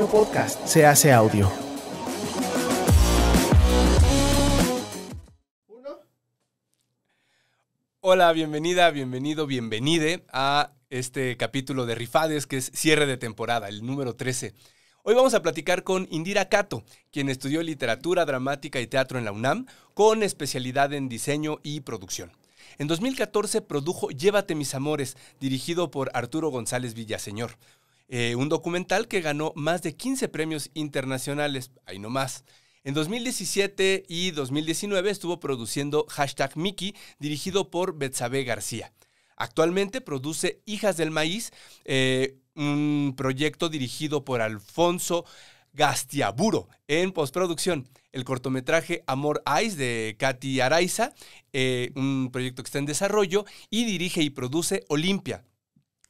un Podcast se hace audio. Hola, bienvenida, bienvenido, bienvenide a este capítulo de Rifades, que es cierre de temporada, el número 13. Hoy vamos a platicar con Indira Cato, quien estudió literatura dramática y teatro en la UNAM, con especialidad en diseño y producción. En 2014 produjo Llévate mis amores, dirigido por Arturo González Villaseñor, eh, un documental que ganó más de 15 premios internacionales, ahí no más. En 2017 y 2019 estuvo produciendo Hashtag Mickey, dirigido por Betsabe García. Actualmente produce Hijas del Maíz, eh, un proyecto dirigido por Alfonso Gastiaburo en postproducción. El cortometraje Amor Ice de Katy Araiza, eh, un proyecto que está en desarrollo, y dirige y produce Olimpia,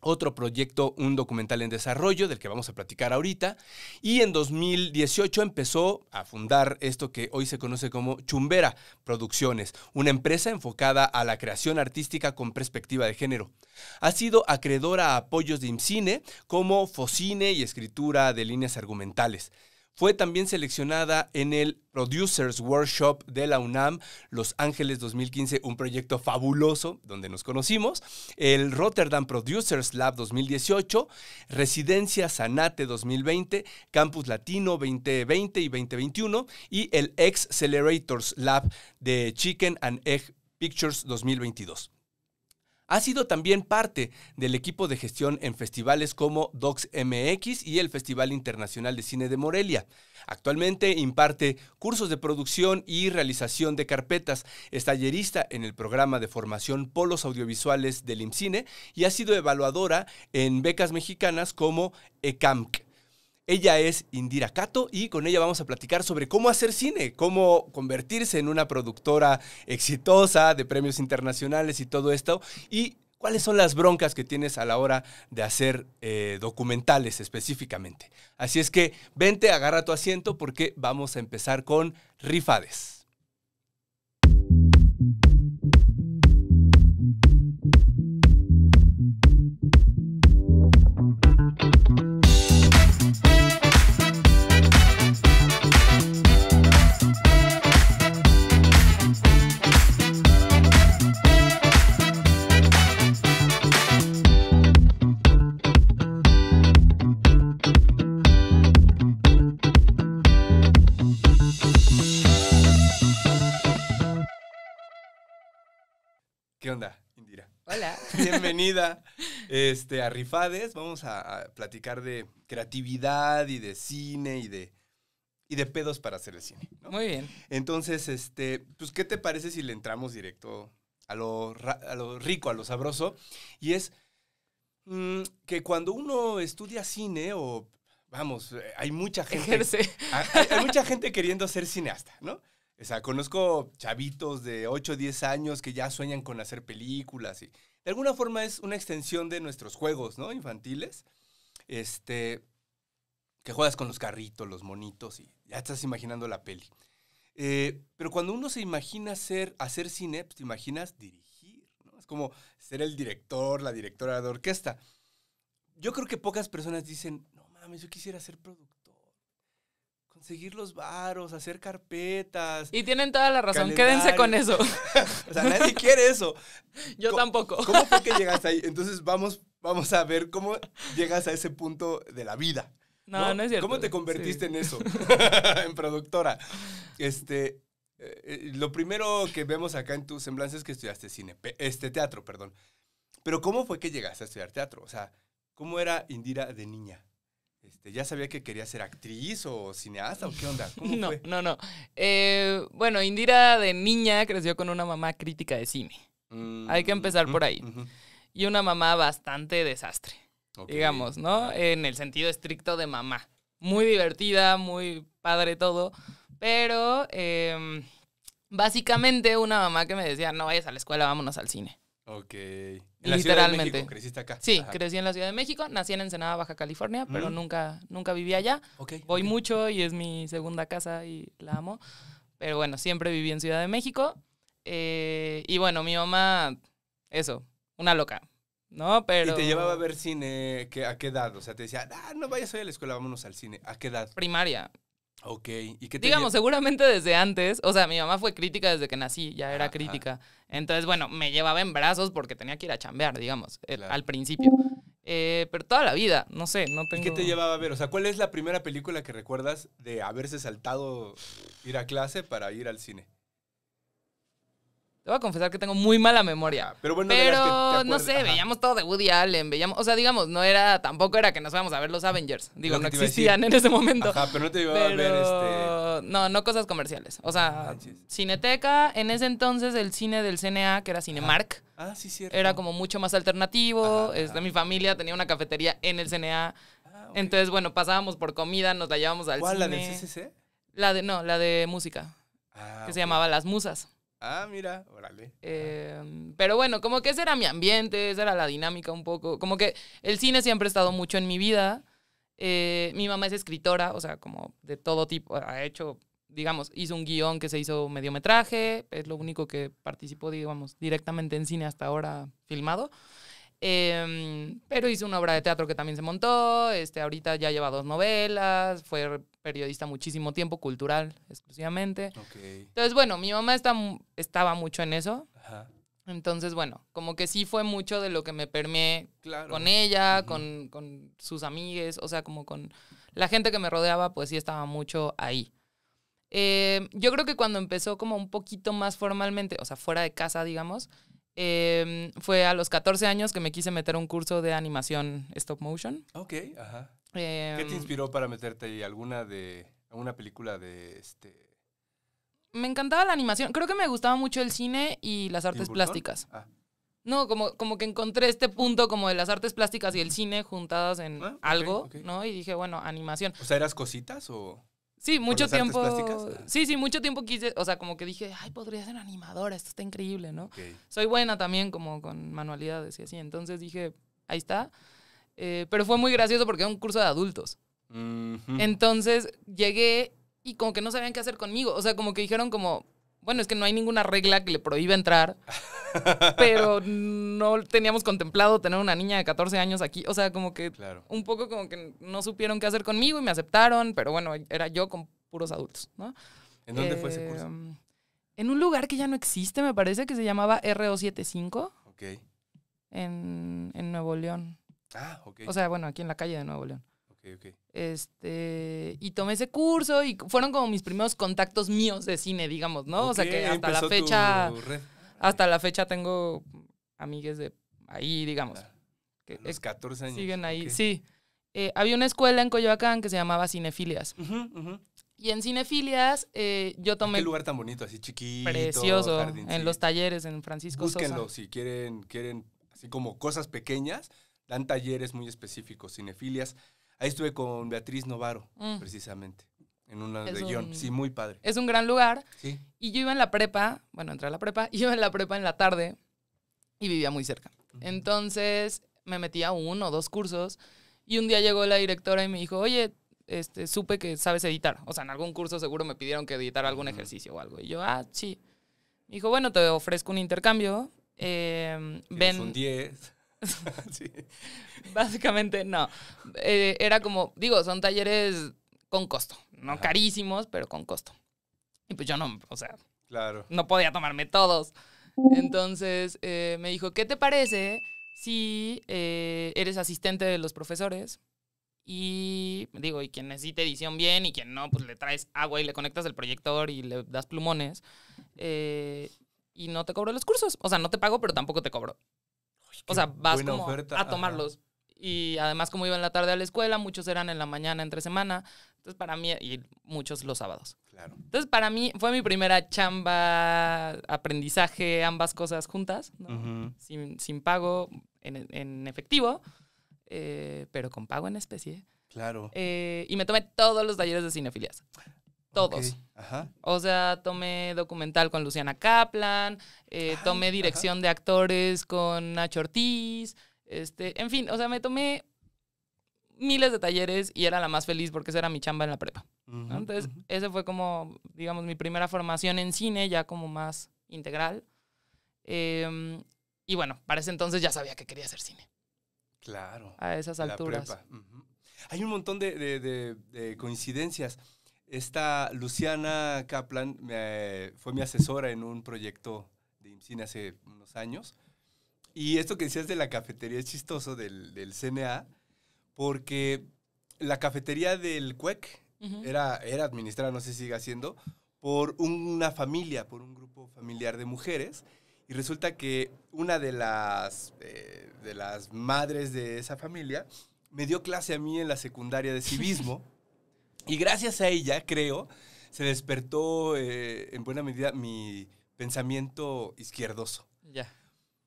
otro proyecto, un documental en desarrollo del que vamos a platicar ahorita. Y en 2018 empezó a fundar esto que hoy se conoce como Chumbera Producciones, una empresa enfocada a la creación artística con perspectiva de género. Ha sido acreedora a apoyos de IMCINE como Focine y escritura de líneas argumentales. Fue también seleccionada en el Producers Workshop de la UNAM Los Ángeles 2015, un proyecto fabuloso donde nos conocimos, el Rotterdam Producers Lab 2018, Residencia Sanate 2020, Campus Latino 2020 y 2021 y el Accelerators Lab de Chicken and Egg Pictures 2022. Ha sido también parte del equipo de gestión en festivales como Docs MX y el Festival Internacional de Cine de Morelia. Actualmente imparte cursos de producción y realización de carpetas, estallerista en el programa de formación Polos Audiovisuales del IMCINE y ha sido evaluadora en becas mexicanas como ECAMC. Ella es Indira Kato y con ella vamos a platicar sobre cómo hacer cine, cómo convertirse en una productora exitosa de premios internacionales y todo esto. Y cuáles son las broncas que tienes a la hora de hacer eh, documentales específicamente. Así es que vente, agarra tu asiento porque vamos a empezar con Rifades. ¿Qué onda, Indira? Hola. Bienvenida este, a Rifades. Vamos a, platicar de creatividad y de cine y de, y de pedos para hacer el cine. Muy bien. Entonces, este, pues, ¿qué te parece si le entramos directo a lo, a lo rico, a lo sabroso? Y es mm, que cuando uno estudia cine o, vamos, eh, hay mucha gente... hay mucha gente queriendo ser cineasta, ¿no? O sea, conozco chavitos de 8 o 10 años que ya sueñan con hacer películas y de alguna forma es una extensión de nuestros juegos, ¿no? Infantiles. Este, que juegas con los carritos, los monitos y ya estás imaginando la peli. Eh, pero cuando uno se imagina hacer, hacer cine, pues te imaginas dirigir, Es como ser el director, la directora de orquesta. Yo creo que pocas personas dicen, no mames, yo quisiera ser productor Seguir los varos, hacer carpetas. Y tienen toda la razón, quédense con eso. o sea, nadie quiere eso. Yo tampoco. ¿Cómo fue que llegaste ahí? Entonces vamos, vamos a ver cómo llegas a ese punto de la vida. No, no, es cierto. ¿Cómo te convertiste en eso? en productora. Este, eh, eh, lo primero que vemos acá en tu semblanza es que estudiaste cine, este teatro, perdón. Pero ¿cómo fue que llegaste a estudiar teatro? O sea, ¿cómo era Indira de niña? Este, ¿Ya sabía que quería ser actriz o cineasta o qué onda? no, no, no. Eh, bueno, Indira de niña creció con una mamá crítica de cine. Mm, Hay que empezar por ahí. Y una mamá bastante desastre, digamos, ¿no? Ah. En el sentido estricto de mamá. Muy divertida, muy padre todo, pero em, básicamente una mamá que me decía, no vayas a la escuela, vámonos al cine. Ok. ¿En Literalmente. creciste acá. Sí, crecí en la Ciudad de México, nací en Ensenada, Baja California, pero nunca, nunca viví allá. Voy mucho y es mi segunda casa y la amo. Pero bueno, siempre viví en Ciudad de México. Eh, y bueno, mi mamá, eso, una loca. ¿no? Pero... ¿Y te llevaba a ver cine a qué edad? O sea, te decía, ah, no vayas hoy a la escuela, vámonos al cine. ¿A qué edad? Primaria. Ok, ¿y qué Digamos, seguramente desde antes, o sea, mi mamá fue crítica desde que nací, ya era crítica. Entonces, bueno, me llevaba en brazos porque tenía que ir a chambear, digamos, eh, al principio. Eh, pero toda la vida, no sé, no tengo... ¿Y qué te llevaba a ver? O sea, ¿cuál es la primera película que recuerdas de haberse saltado ir a clase para ir al cine? Te voy a confesar que tengo muy mala memoria. pero bueno, no sé, veíamos todo de Woody Allen, veíamos, o sea, digamos, no era, tampoco era que nos fuéramos a ver los Avengers. Digo, no existían en ese momento. Ajá, pero no te iba a ver este. No, no cosas comerciales. O sea, Cineteca, en ese entonces el cine del CNA, que era Cinemark. Ah, sí, cierto. Era como mucho más alternativo. Este, mi familia tenía una cafetería en el CNA. Ah, entonces, bueno, pasábamos por comida, nos la llevábamos al cine. ¿Cuál, la del CCC? La de, no, la de música. Ah, que se llamaba Las Musas. Ah, mira, órale. Em, pero bueno, como que ese era mi ambiente, esa era la dinámica un poco. Como que el cine siempre ha estado mucho en mi vida. Eh, mi mamá es escritora, o sea, como de todo tipo. Ha hecho, digamos, hizo un guión que se hizo mediometraje. Es lo único que participó, digamos, directamente en cine hasta ahora filmado. Em, pero hizo una obra de teatro que también se montó. Este, ahorita ya lleva dos novelas. Fue periodista muchísimo tiempo, cultural exclusivamente. Entonces, bueno, mi mamá estaba mucho en eso. Entonces, bueno, como que sí fue mucho de lo que me permeé con ella, con, sus amigues, o sea, como con la gente que me rodeaba, pues sí estaba mucho ahí. Em, yo creo que cuando empezó como un poquito más formalmente, o sea, fuera de casa, digamos, Em, fue a los 14 años que me quise meter a un curso de animación stop motion. Ok, ajá. ¿Qué te em, inspiró para meterte ahí? ¿Alguna de alguna película de este? Me encantaba la animación. Creo que me gustaba mucho el cine y las artes plásticas. Ah. No, como, como que encontré este punto como de las artes plásticas y el cine juntadas en ah, algo, ¿no? Y dije, bueno, animación. O sea, ¿eras cositas o...? Sí, mucho tiempo. Ah. Sí, sí, mucho tiempo quise, o sea, como que dije, ay, podría ser animadora, esto está increíble, ¿no? Soy buena también como con manualidades y así, entonces dije, ahí está. Eh, pero fue muy gracioso porque era un curso de adultos. Entonces llegué y como que no sabían qué hacer conmigo, o sea, como que dijeron como, bueno, es que no hay ninguna regla que le prohíba entrar, pero no teníamos contemplado tener una niña de 14 años aquí. O sea, como que un poco como que no supieron qué hacer conmigo y me aceptaron, pero bueno, era yo con puros adultos, ¿no? ¿En dónde fue ese curso? Em, en un lugar que ya no existe, me parece, que se llamaba RO75. Ok. En, en Nuevo León. Ah, ok. O sea, bueno, aquí en la calle de Nuevo León. Este, y tomé ese curso y fueron como mis primeros contactos míos de cine, digamos, ¿no? o sea que hasta la fecha. Hasta la fecha tengo amigues de ahí, digamos. los 14 años. Siguen ahí, sí. Eh, había una escuela en Coyoacán que se llamaba Cinefilias. Y en Cinefilias eh, yo tomé... Qué lugar tan bonito, así chiquito. Precioso, en los talleres en Francisco Búsquenlo, si quieren, quieren, así como cosas pequeñas, dan talleres muy específicos, Cinefilias. Ahí estuve con Beatriz Novaro, mm. precisamente, en una región, Sí, muy padre. Es un gran lugar. Y yo iba en la prepa, bueno, entré a la prepa, iba en la prepa en la tarde y vivía muy cerca. Entonces me metía uno o dos cursos y un día llegó la directora y me dijo, oye, este, supe que sabes editar. O sea, en algún curso seguro me pidieron que editar algún ejercicio o algo. Y yo, ah, sí. Me dijo, bueno, te ofrezco un intercambio. Em, ven. Un 10. Básicamente, no. Eh, era como, digo, son talleres con costo. No carísimos, pero con costo. Y pues yo no, o sea, claro. no podía tomarme todos. Entonces eh, me dijo, ¿qué te parece si eh, eres asistente de los profesores? Y digo, y quien necesite edición bien y quien no, pues le traes agua y le conectas el proyector y le das plumones. y no te cobro los cursos. O sea, no te pago, pero tampoco te cobro o sea, vas como a tomarlos. Y además, como iba en la tarde a la escuela, muchos eran en la mañana, entre semana. Entonces, para mí, y muchos los sábados. Claro. Entonces, para mí, fue mi primera chamba, aprendizaje, ambas cosas juntas, sin, pago en, efectivo, eh, pero con pago en especie. Claro. Eh, y me tomé todos los talleres de cinefilias. Todos. O sea, tomé documental con Luciana Kaplan, eh, tomé dirección de actores con Nacho Ortiz, este, en fin, o sea, me tomé miles de talleres y era la más feliz porque esa era mi chamba en la prepa. Entonces, esa fue como, digamos, mi primera formación en cine, ya como más integral. Em, y bueno, para ese entonces ya sabía que quería hacer cine. Claro. A esas alturas. Hay un montón de coincidencias esta Luciana Kaplan fue mi asesora en un proyecto de IMCINE hace unos años. Y esto que decías de la cafetería es chistoso del, CNA, porque la cafetería del CUEC e era, era administrada, no sé si sigue siendo, por una familia, por un grupo familiar de mujeres. Y resulta que una de las, eh, de las madres de esa familia me dio clase a mí en la secundaria de civismo. Y gracias a ella, creo, se despertó eh, en buena medida mi pensamiento izquierdoso. Ya.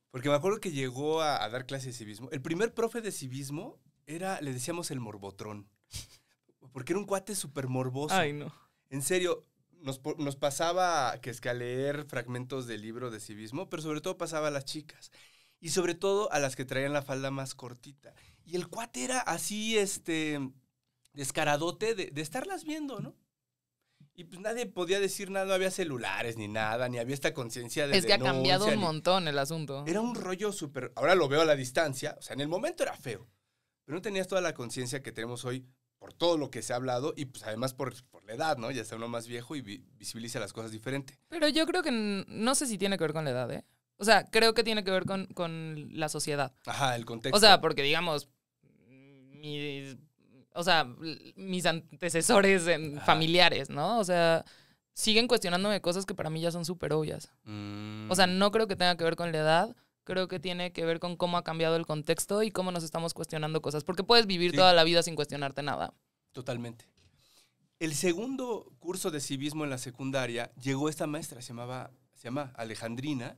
Porque me acuerdo que llegó a, dar clase de civismo. El primer profe de civismo era, le decíamos el morbotrón. Porque era un cuate súper morboso. Ay, no. En serio, nos, nos pasaba que es que a leer fragmentos del libro de civismo, pero sobre todo pasaba a las chicas. Y sobre todo a las que traían la falda más cortita. Y el cuate era así, este, descaradote de, estarlas viendo, ¿no? Y pues nadie podía decir nada, no había celulares ni nada, ni había esta conciencia de. Es que ha cambiado un montón el asunto. Era un rollo súper. Ahora lo veo a la distancia, o sea, en el momento era feo, pero no tenías toda la conciencia que tenemos hoy por todo lo que se ha hablado y pues además por, la edad, ¿no? Ya está uno más viejo y visibiliza las cosas diferente. Pero yo creo que no sé si tiene que ver con la edad, ¿eh? O sea, creo que tiene que ver con, con la sociedad. Ajá, el contexto. O sea, porque digamos, mi o sea, mis antecesores familiares, ¿no? O sea, siguen cuestionándome cosas que para mí ya son súper obvias. O sea, mm. no creo que tenga que ver con la edad, creo que tiene que ver con cómo ha cambiado el contexto y cómo nos estamos cuestionando cosas, porque puedes vivir toda la vida sin cuestionarte nada. Totalmente. El segundo curso de civismo en la secundaria llegó esta maestra, se llamaba se llama Alejandrina,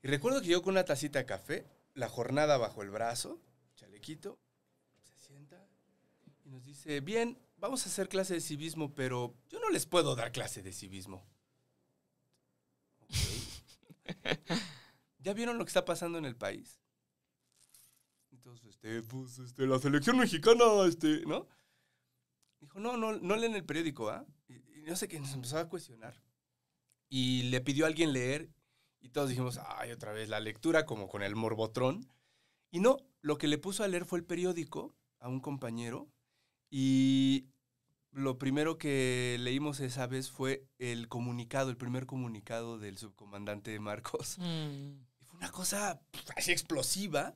y recuerdo que yo con una tacita de café, la jornada bajo el brazo, chalequito, este, bien, vamos a hacer clase de civismo, pero yo no les puedo dar clase de civismo. ¿Ya vieron lo que está pasando en el país? Entonces, este, pues, este, la selección mexicana, este, ¿no? Dijo, no, no, no leen el periódico, ¿ah? Y, yo no sé qué, nos empezó a cuestionar. Y le pidió a alguien leer y todos dijimos, ay, otra vez la lectura, como con el morbotrón. Y no, lo que le puso a leer fue el periódico a un compañero y lo primero que leímos esa vez fue el comunicado, el primer comunicado del subcomandante Marcos. Mm. Fue una cosa así explosiva,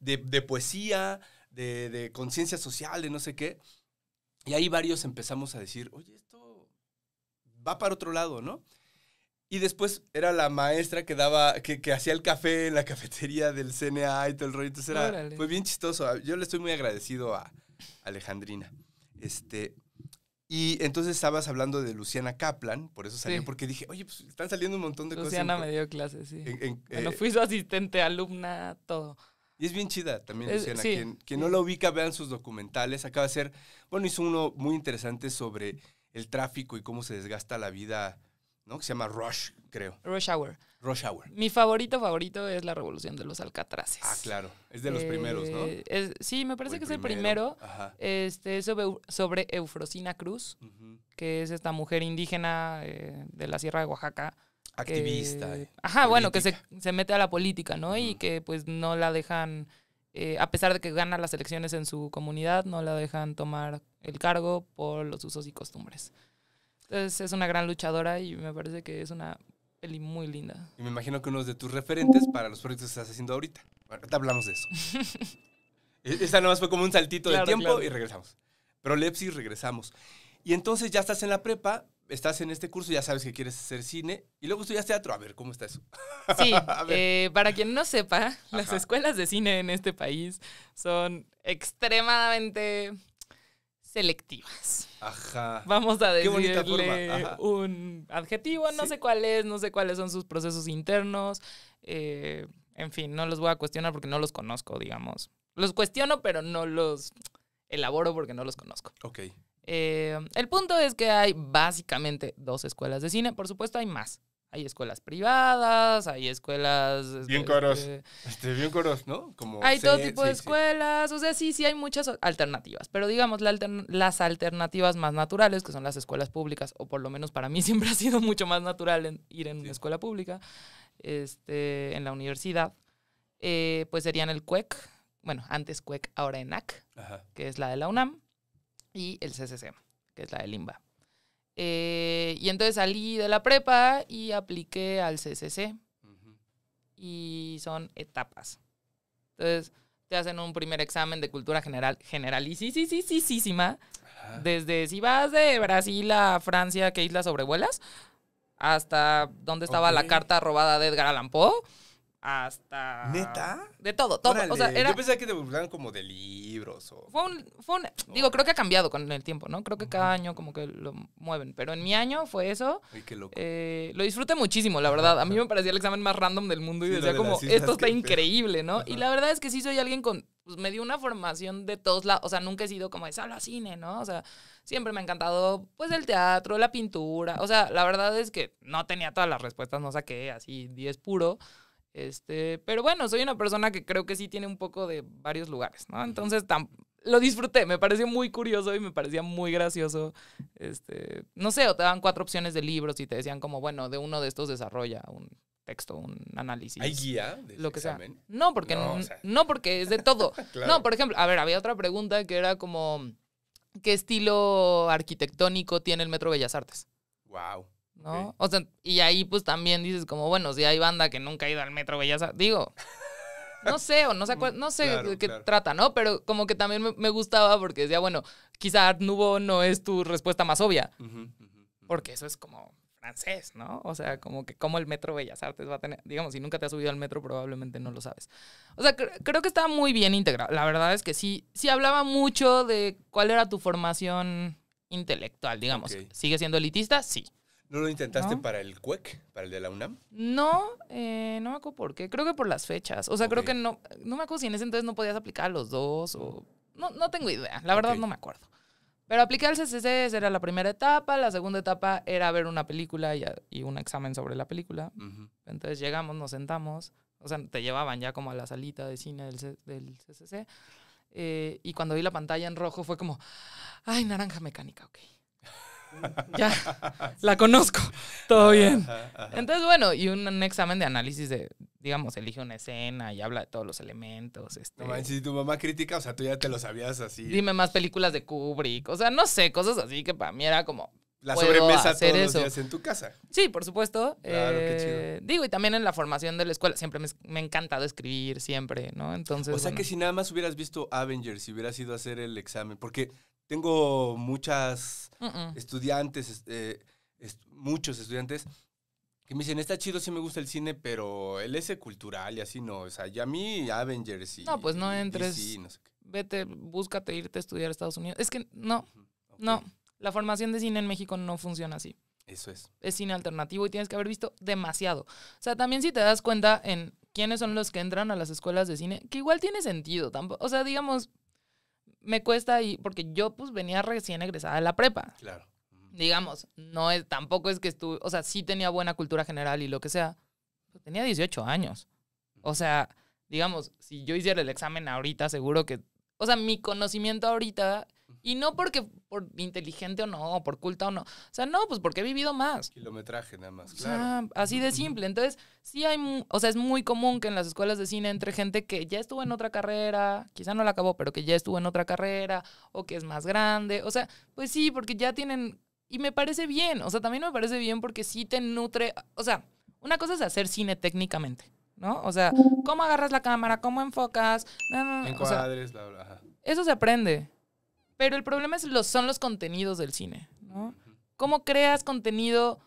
de, de poesía, de, de conciencia social, de no sé qué. Y ahí varios empezamos a decir, oye, esto va para otro lado, ¿no? Y después era la maestra que daba, que, que hacía el café en la cafetería del CNA y todo el rollo. Entonces era, fue bien chistoso. Yo le estoy muy agradecido a, Alejandrina. Este, y entonces estabas hablando de Luciana Kaplan, por eso salió, porque dije, oye, pues están saliendo un montón de cosas. Luciana me dio clases, sí. Eh, fui su asistente, alumna, todo. Y es bien chida también, Luciana. Quien, quien, no la ubica, vean sus documentales. Acaba de ser, bueno, hizo uno muy interesante sobre el tráfico y cómo se desgasta la vida ¿no? Que se llama Rush, creo. Rush Hour. Rush Hour. Mi favorito favorito es La Revolución de los Alcatraces. Ah, claro. Es de los eh, primeros, ¿no? sí, me parece que es el primero. Ajá. Este, sobre, sobre Eufrosina Cruz, que es esta mujer indígena eh, de la Sierra de Oaxaca. Activista. Eh, ajá, bueno, que se, mete a la política, ¿no? Y que pues no la dejan... a pesar de que gana las elecciones en su comunidad, no la dejan tomar el cargo por los usos y costumbres. Entonces es una gran luchadora y me parece que es una peli muy linda. Y me imagino que uno de tus referentes para los proyectos que estás haciendo ahorita. Bueno, ahorita hablamos de eso. E, esta nomás fue como un saltito de tiempo y regresamos. Lepsi, regresamos. Y entonces ya estás en la prepa, estás en este curso, ya sabes que quieres hacer cine y luego estudias teatro. A ver, ¿cómo está eso? Sí, eh, para quien no sepa, las escuelas de cine en este país son extremadamente selectivas. Ajá. Vamos a decirle un adjetivo, no sé cuál es, no sé cuáles son sus procesos internos. Eh, en fin, no los voy a cuestionar porque no los conozco, digamos. Los cuestiono, pero no los elaboro porque no los conozco. Ok. Eh, el punto es que hay básicamente dos escuelas de cine. Por supuesto, hay más. Hay escuelas privadas, hay escuelas... Este, bien coros, este, este, bien coros, ¿no? Como hay todo tipo de escuelas, o sea, sí, sí hay muchas alternativas, pero digamos las alternativas más naturales, que son las escuelas públicas, o por lo menos para mí siempre ha sido mucho más natural ir en una escuela pública, este, en la universidad, eh, pues serían el CUEC, bueno, antes CUEC, ahora ENAC, que es la de la UNAM, y el CCC, que es la del Limba. Eh, y entonces salí de la prepa y apliqué al CCC. Y son etapas. Entonces, te hacen un primer examen de cultura general, sí, sí, sí Desde si vas de Brasil a Francia, ¿qué islas sobrevuelas? Hasta dónde estaba la carta robada de Edgar Allan Poe hasta... ¿Neta? De todo, todo. O sea, Yo pensé que te como de libros o... Fue un... Digo, creo que ha cambiado con el tiempo, ¿no? Creo que cada año como que lo mueven. Pero en mi año fue eso. Ay, qué eh, lo disfruté muchísimo, la verdad. A mí me parecía el examen más random del mundo y decía como, esto está increíble, ¿no? Y la verdad es que sí soy alguien con... Pues me dio una formación de todos lados. O sea, nunca he sido como de solo cine, ¿no? O sea, siempre me ha encantado, pues, el teatro, la pintura. O sea, la verdad es que no tenía todas las respuestas, no saqué así 10 puro este, pero bueno, soy una persona que creo que sí tiene un poco de varios lugares, ¿no? Entonces lo disfruté, me pareció muy curioso y me parecía muy gracioso. Este, no sé, o te daban cuatro opciones de libros y te decían como, bueno, de uno de estos desarrolla un texto, un análisis. ¿Hay guía? lo que No, porque no, porque es de todo. No, por ejemplo, a ver, había otra pregunta que era como ¿qué estilo arquitectónico tiene el Metro Bellas Artes? Wow. ¿no? O sea, y ahí pues también dices como, bueno, si hay banda que nunca ha ido al metro Bellas digo, no sé, o no sé, mm, no sé de qué trata, ¿no? Pero como que también me, gustaba porque decía, bueno, quizá Art Nouveau no es tu respuesta más obvia, porque eso es como francés, ¿no? O sea, como que como el metro Bellas Artes va a tener, digamos, si nunca te has subido al metro probablemente no lo sabes. O sea, creo que está muy bien integrado. La verdad es que sí, sí hablaba mucho de cuál era tu formación intelectual, digamos. ¿Sigue siendo elitista? Sí. ¿No lo intentaste para el CUEC, para el de la UNAM? No, eh, no me acuerdo por qué. Creo que por las fechas. O sea, creo que no, no me acuerdo si en ese entonces no podías aplicar a los dos o... No, no tengo idea, la verdad no me acuerdo. Pero aplicar al CCC, era la primera etapa. La segunda etapa era ver una película y, un examen sobre la película. Entonces llegamos, nos sentamos. O sea, te llevaban ya como a la salita de cine del, CCC. Eh, y cuando vi la pantalla en rojo fue como, ay, naranja mecánica, ok ya, la conozco, todo bien. Entonces, bueno, y un, examen de análisis de, digamos, elige una escena y habla de todos los elementos. Este. si tu mamá critica, o sea, tú ya te lo sabías así. Dime más películas de Kubrick, o sea, no sé, cosas así que para mí era como... La sobremesa hacer eso. en tu casa. Sí, por supuesto. Claro, qué chido. Eh, digo, y también en la formación de la escuela, siempre me, ha encantado escribir, siempre, ¿no? Entonces. O sea que si nada más hubieras visto Avengers y hubieras ido a hacer el examen, porque tengo muchas estudiantes, eh, muchos estudiantes que me dicen, está chido, sí me gusta el cine, pero el ese cultural y así no, o sea, y a mí Avengers y... No, pues no entres, vete, búscate, e irte a estudiar a Estados Unidos. Es que no, no, la formación de cine en México no funciona así. Eso es. Es cine alternativo y tienes que haber visto demasiado. O sea, también si te das cuenta en quiénes son los que entran a las escuelas de cine, que igual tiene sentido, tampoco, o sea, digamos, me cuesta y porque yo pues venía recién egresada de la prepa. Claro. Digamos, no es, tampoco es que estuve, o sea, sí tenía buena cultura general y lo que sea, tenía 18 años. O sea, digamos, si yo hiciera el examen ahorita, seguro que, o sea, mi conocimiento ahorita y no porque por inteligente o no, por culta o no. O sea, no, pues porque he vivido más. Kilometraje nada más, claro. así de simple. Entonces, sí hay, o sea, es muy común que en las escuelas de cine entre gente que ya estuvo en otra carrera, quizá no la acabó, pero que ya estuvo en otra carrera, o que es más grande. O sea, pues sí, porque ya tienen, y me parece bien, o sea, también me parece bien porque sí te nutre, o sea, una cosa es hacer cine técnicamente, ¿no? O sea, cómo agarras la cámara, cómo enfocas, Encuadres, la, Eso se aprende. Pero el problema es los, son los contenidos del cine, ¿no? ¿Cómo creas contenido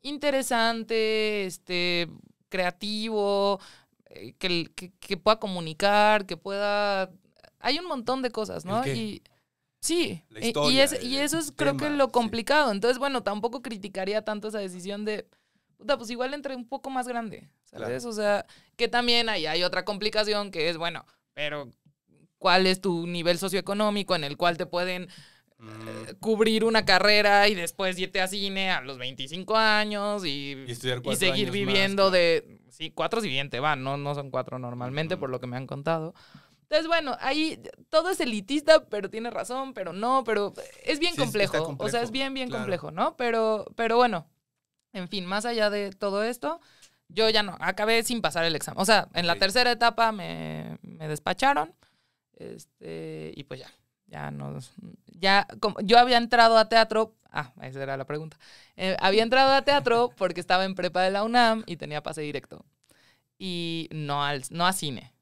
interesante, este, creativo, eh, que, que, pueda comunicar, que pueda... Hay un montón de cosas, ¿no? Y, sí, y, eso es creo que lo complicado. Entonces, bueno, tampoco criticaría tanto esa decisión de, puta, pues igual entre un poco más grande, ¿sabes? O sea, que también ahí hay otra complicación que es, bueno, pero cuál es tu nivel socioeconómico en el cual te pueden eh, mm. cubrir una carrera y después irte a cine a los 25 años y, seguir viviendo de... Sí, cuatro si va van, no, no son cuatro normalmente, por lo que me han contado. Entonces, bueno, ahí todo es elitista, pero tiene razón, pero no, pero es bien complejo. O sea, es bien, bien complejo, ¿no? Pero, pero bueno, en fin, más allá de todo esto, yo ya no, acabé sin pasar el examen. O sea, en la tercera etapa me, me despacharon. Este, y pues ya, ya no... ya, yo había entrado a teatro, ah, esa era la pregunta, eh, había entrado a teatro porque estaba en prepa de la UNAM y tenía pase directo. Y no, al, no a cine,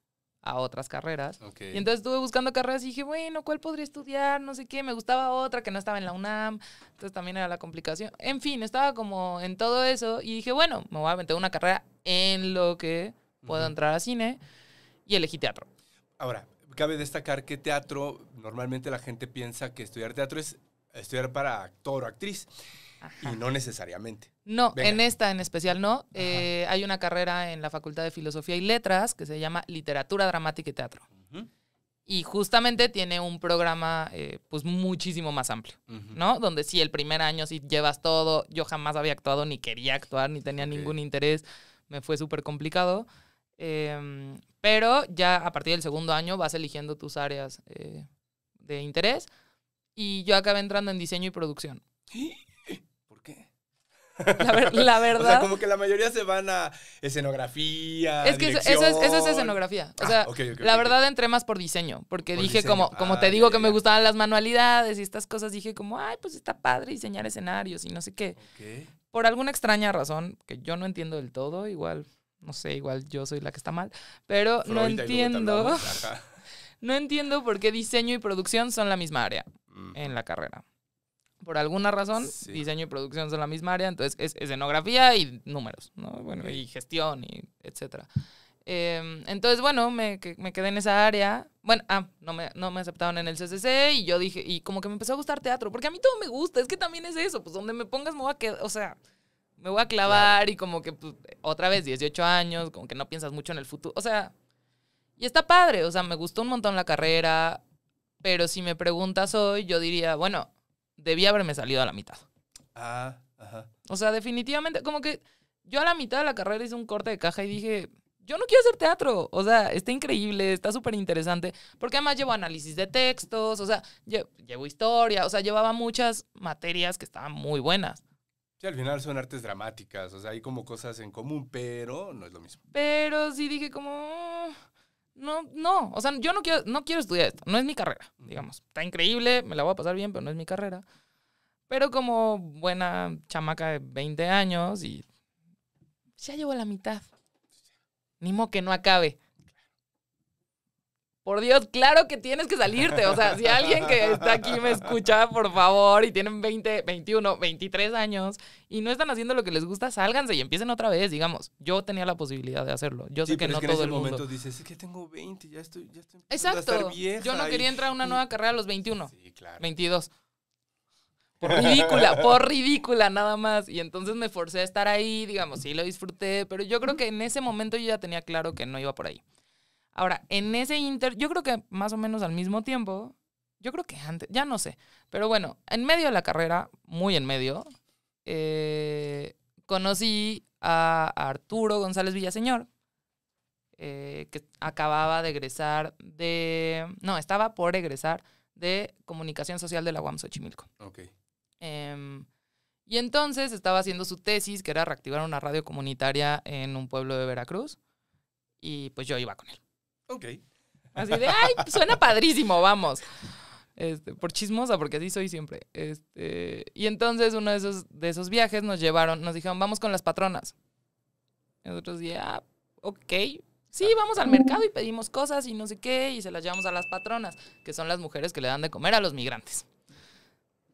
a otras carreras. Y entonces estuve buscando carreras y dije, bueno, ¿cuál podría estudiar? No sé qué, me gustaba otra que no estaba en la UNAM, entonces también era la complicación. En fin, estaba como en todo eso y dije, bueno, me voy a meter una carrera en lo que puedo entrar a cine y elegí teatro. Ahora, cabe destacar que teatro, normalmente la gente piensa que estudiar teatro es estudiar para actor o actriz. Y no necesariamente. No, en esta en especial no. Eh, hay una carrera en la Facultad de Filosofía y Letras que se llama Literatura Dramática y Teatro. Y justamente tiene un programa eh, pues muchísimo más amplio, ¿no? Donde si el primer año si llevas todo. Yo jamás había actuado, ni quería actuar, ni tenía ningún interés. Me fue súper complicado. Em, pero ya a partir del segundo año vas eligiendo tus áreas eh, de interés. Y yo acabé entrando en diseño y producción. ¿Por qué? La, verdad. o sea, como que la mayoría se van a escenografía. Es que eso, es, escenografía. O sea, ah, la verdad entré más por diseño. Porque dije, como, como te ah, digo que me gustaban las manualidades y estas cosas, dije, como, ay, pues está padre diseñar escenarios y no sé qué. Por alguna extraña razón que yo no entiendo del todo, igual no sé, igual yo soy la que está mal, pero no entiendo. no entiendo por qué diseño y producción son la misma área en la carrera. Por alguna razón, diseño y producción son la misma área, entonces es escenografía y números, ¿no? Bueno, y gestión y etcétera. Em, entonces, bueno, me, quedé en esa área. Bueno, ah, no me, no me aceptaron en el CCC y yo dije, y como que me empezó a gustar teatro, porque a mí todo me gusta, es que también es eso, pues donde me pongas me a o sea, me voy a clavar y como que pues, otra vez 18 años, como que no piensas mucho en el futuro. O sea, y está padre, o sea, me gustó un montón la carrera, pero si me preguntas hoy, yo diría, bueno, debí haberme salido a la mitad. Ah, o sea, definitivamente, como que yo a la mitad de la carrera hice un corte de caja y dije, yo no quiero hacer teatro. O sea, está increíble, está súper interesante. Porque además llevo análisis de textos, o sea, llevo historia, o sea, llevaba muchas materias que estaban muy buenas. Sí, al final son artes dramáticas, o sea, hay como cosas en común, pero no es lo mismo. Pero sí dije como, no, no, o sea, yo no quiero, no quiero estudiar esto, no es mi carrera, digamos. Está increíble, me la voy a pasar bien, pero no es mi carrera. Pero como buena chamaca de 20 años y ya llevo la mitad. Ni modo que no acabe. Por Dios, claro que tienes que salirte. O sea, si alguien que está aquí me escucha, por favor, y tienen 20, 21, 23 años y no están haciendo lo que les gusta, sálganse y empiecen otra vez, digamos. Yo tenía la posibilidad de hacerlo. Yo sé que no es que todo en ese momento dices, es que tengo 20, ya estoy, Exacto. Yo no quería entrar a una nueva carrera a los 21. Sí, claro. 22. Por ridícula, por ridícula nada más. Y entonces me forcé a estar ahí, digamos, sí lo disfruté, pero yo creo que en ese momento yo ya tenía claro que no iba por ahí. Ahora, en ese inter, yo creo que más o menos al mismo tiempo, yo creo que antes, ya no sé, pero bueno, en medio de la carrera, muy en medio, eh, conocí a Arturo González Villaseñor, eh, que acababa de egresar de, no, estaba por egresar de Comunicación Social de la UAM Xochimilco. Ok. Em, y entonces estaba haciendo su tesis, que era reactivar una radio comunitaria en un pueblo de Veracruz, y pues yo iba con él. Ok. Así de, ay, suena padrísimo, vamos. Este, por chismosa, porque así soy siempre. Este, y entonces uno de esos, de esos viajes nos llevaron, nos dijeron, vamos con las patronas. nosotros ya, ah, ok, sí, vamos al mercado y pedimos cosas y no sé qué, y se las llevamos a las patronas, que son las mujeres que le dan de comer a los migrantes.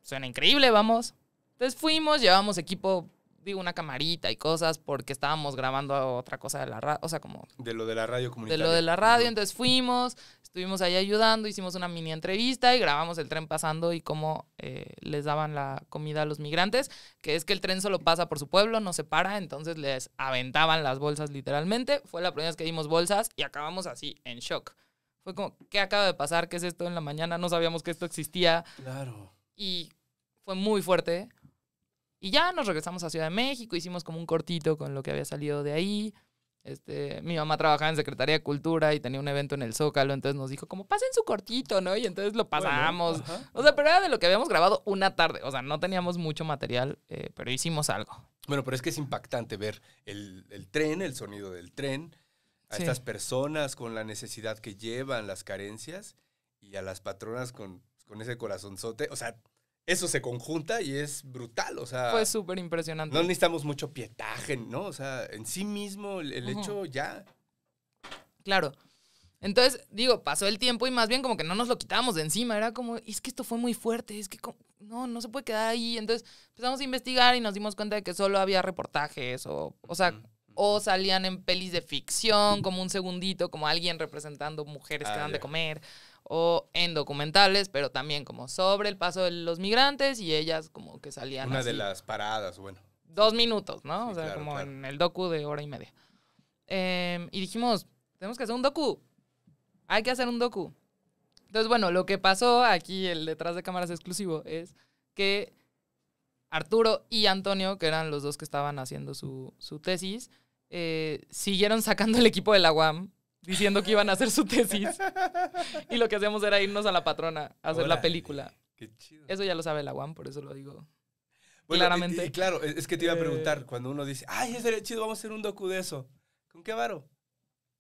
Suena increíble, vamos. Entonces fuimos, llevamos equipo digo, una camarita y cosas porque estábamos grabando otra cosa de la radio, o sea, como... De lo de la radio comunitaria. De lo de la radio, entonces fuimos, estuvimos ahí ayudando, hicimos una mini entrevista y grabamos el tren pasando y cómo eh, les daban la comida a los migrantes, que es que el tren solo pasa por su pueblo, no se para, entonces les aventaban las bolsas literalmente. Fue la primera vez que dimos bolsas y acabamos así, en shock. Fue como, ¿qué acaba de pasar? ¿Qué es esto en la mañana? No sabíamos que esto existía. Claro. Y fue muy fuerte y ya nos regresamos a Ciudad de México, hicimos como un cortito con lo que había salido de ahí. Este, mi mamá trabajaba en Secretaría de Cultura y tenía un evento en el Zócalo, entonces nos dijo como pasen su cortito, ¿no? Y entonces lo pasamos. o sea, pero era de lo que habíamos grabado una tarde, o sea, no teníamos mucho material, eh, pero hicimos algo. Bueno, pero es que es impactante ver el, el tren, el sonido del tren, a estas personas con la necesidad que llevan, las carencias, y a las patronas con, con ese corazonzote. O sea, eso se conjunta y es brutal, o sea... Fue súper impresionante. No necesitamos mucho pietaje, ¿no? O sea, en sí mismo el, hecho ya... Claro. Entonces, digo, pasó el tiempo y más bien como que no nos lo quitábamos de encima. Era como, es que esto fue muy fuerte, es que no, no se puede quedar ahí. Entonces empezamos a investigar y nos dimos cuenta de que solo había reportajes o, o sea, o salían en pelis de ficción, como un segundito, como alguien representando mujeres que dan de ah, comer o en documentales, pero también como sobre el paso de los migrantes y ellas como que salían. Una de las paradas, bueno. Dos minutos, ¿no? o sea, como en el docu de hora y media. Em, y dijimos, tenemos que hacer un docu. Hay que hacer un docu. Entonces, bueno, lo que pasó aquí, el detrás de cámaras exclusivo, es que Arturo y Antonio, que eran los dos que estaban haciendo su, su tesis, eh, siguieron sacando el equipo de la UAM diciendo que iban a hacer su tesis. y lo que hacíamos era irnos a la patrona a hacer la película. Qué chido. Eso ya lo sabe la UAM, por eso lo digo. claramente. Y, claro, es que te iba a eh. preguntar, cuando uno dice, ay, eso sería chido, vamos a hacer un docu de eso. ¿Con qué varo?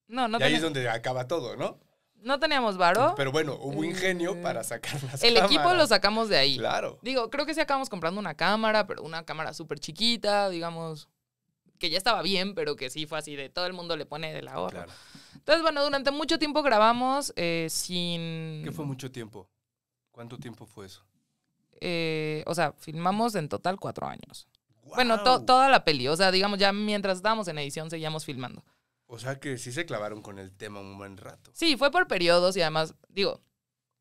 No, no. Y ahí es donde acaba todo, ¿no? No teníamos varo. Pero bueno, hubo eh, ingenio para sacar las El equipo lo sacamos de ahí. Claro. Digo, creo que sí acabamos comprando una cámara, pero una cámara súper chiquita, digamos, que ya estaba bien, pero que sí fue así de todo el mundo le pone de la Claro. Entonces, bueno, durante mucho tiempo grabamos eh, sin... ¿Qué fue mucho tiempo? ¿Cuánto tiempo fue eso? Eh, o sea, filmamos en total cuatro años. Bueno, toda la peli. O sea, digamos, ya mientras estábamos en edición seguíamos filmando. O sea que sí se clavaron con el tema un buen rato. Sí, fue por periodos y además, digo,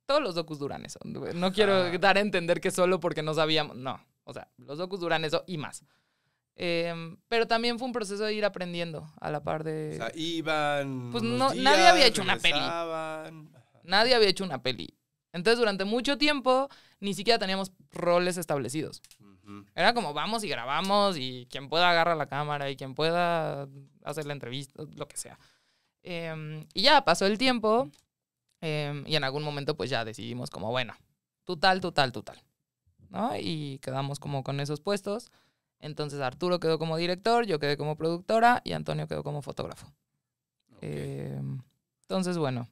todos los docus duran eso. No quiero ah. dar a entender que solo porque no sabíamos. No. O sea, los docus duran eso y más. Em, pero también fue un proceso de ir aprendiendo a la par de. O sea, iban. Pues nadie había hecho una peli. Nadie había hecho una peli. Entonces, durante mucho tiempo, ni siquiera teníamos roles establecidos. Era como vamos y grabamos y quien pueda agarrar la cámara y quien pueda hacer la entrevista, lo que sea. Em, y ya pasó el tiempo em, y en algún momento, pues ya decidimos, como bueno, tú tal, tú Y quedamos como con esos puestos. Entonces Arturo quedó como director, yo quedé como productora y Antonio quedó como fotógrafo. Em, entonces, bueno,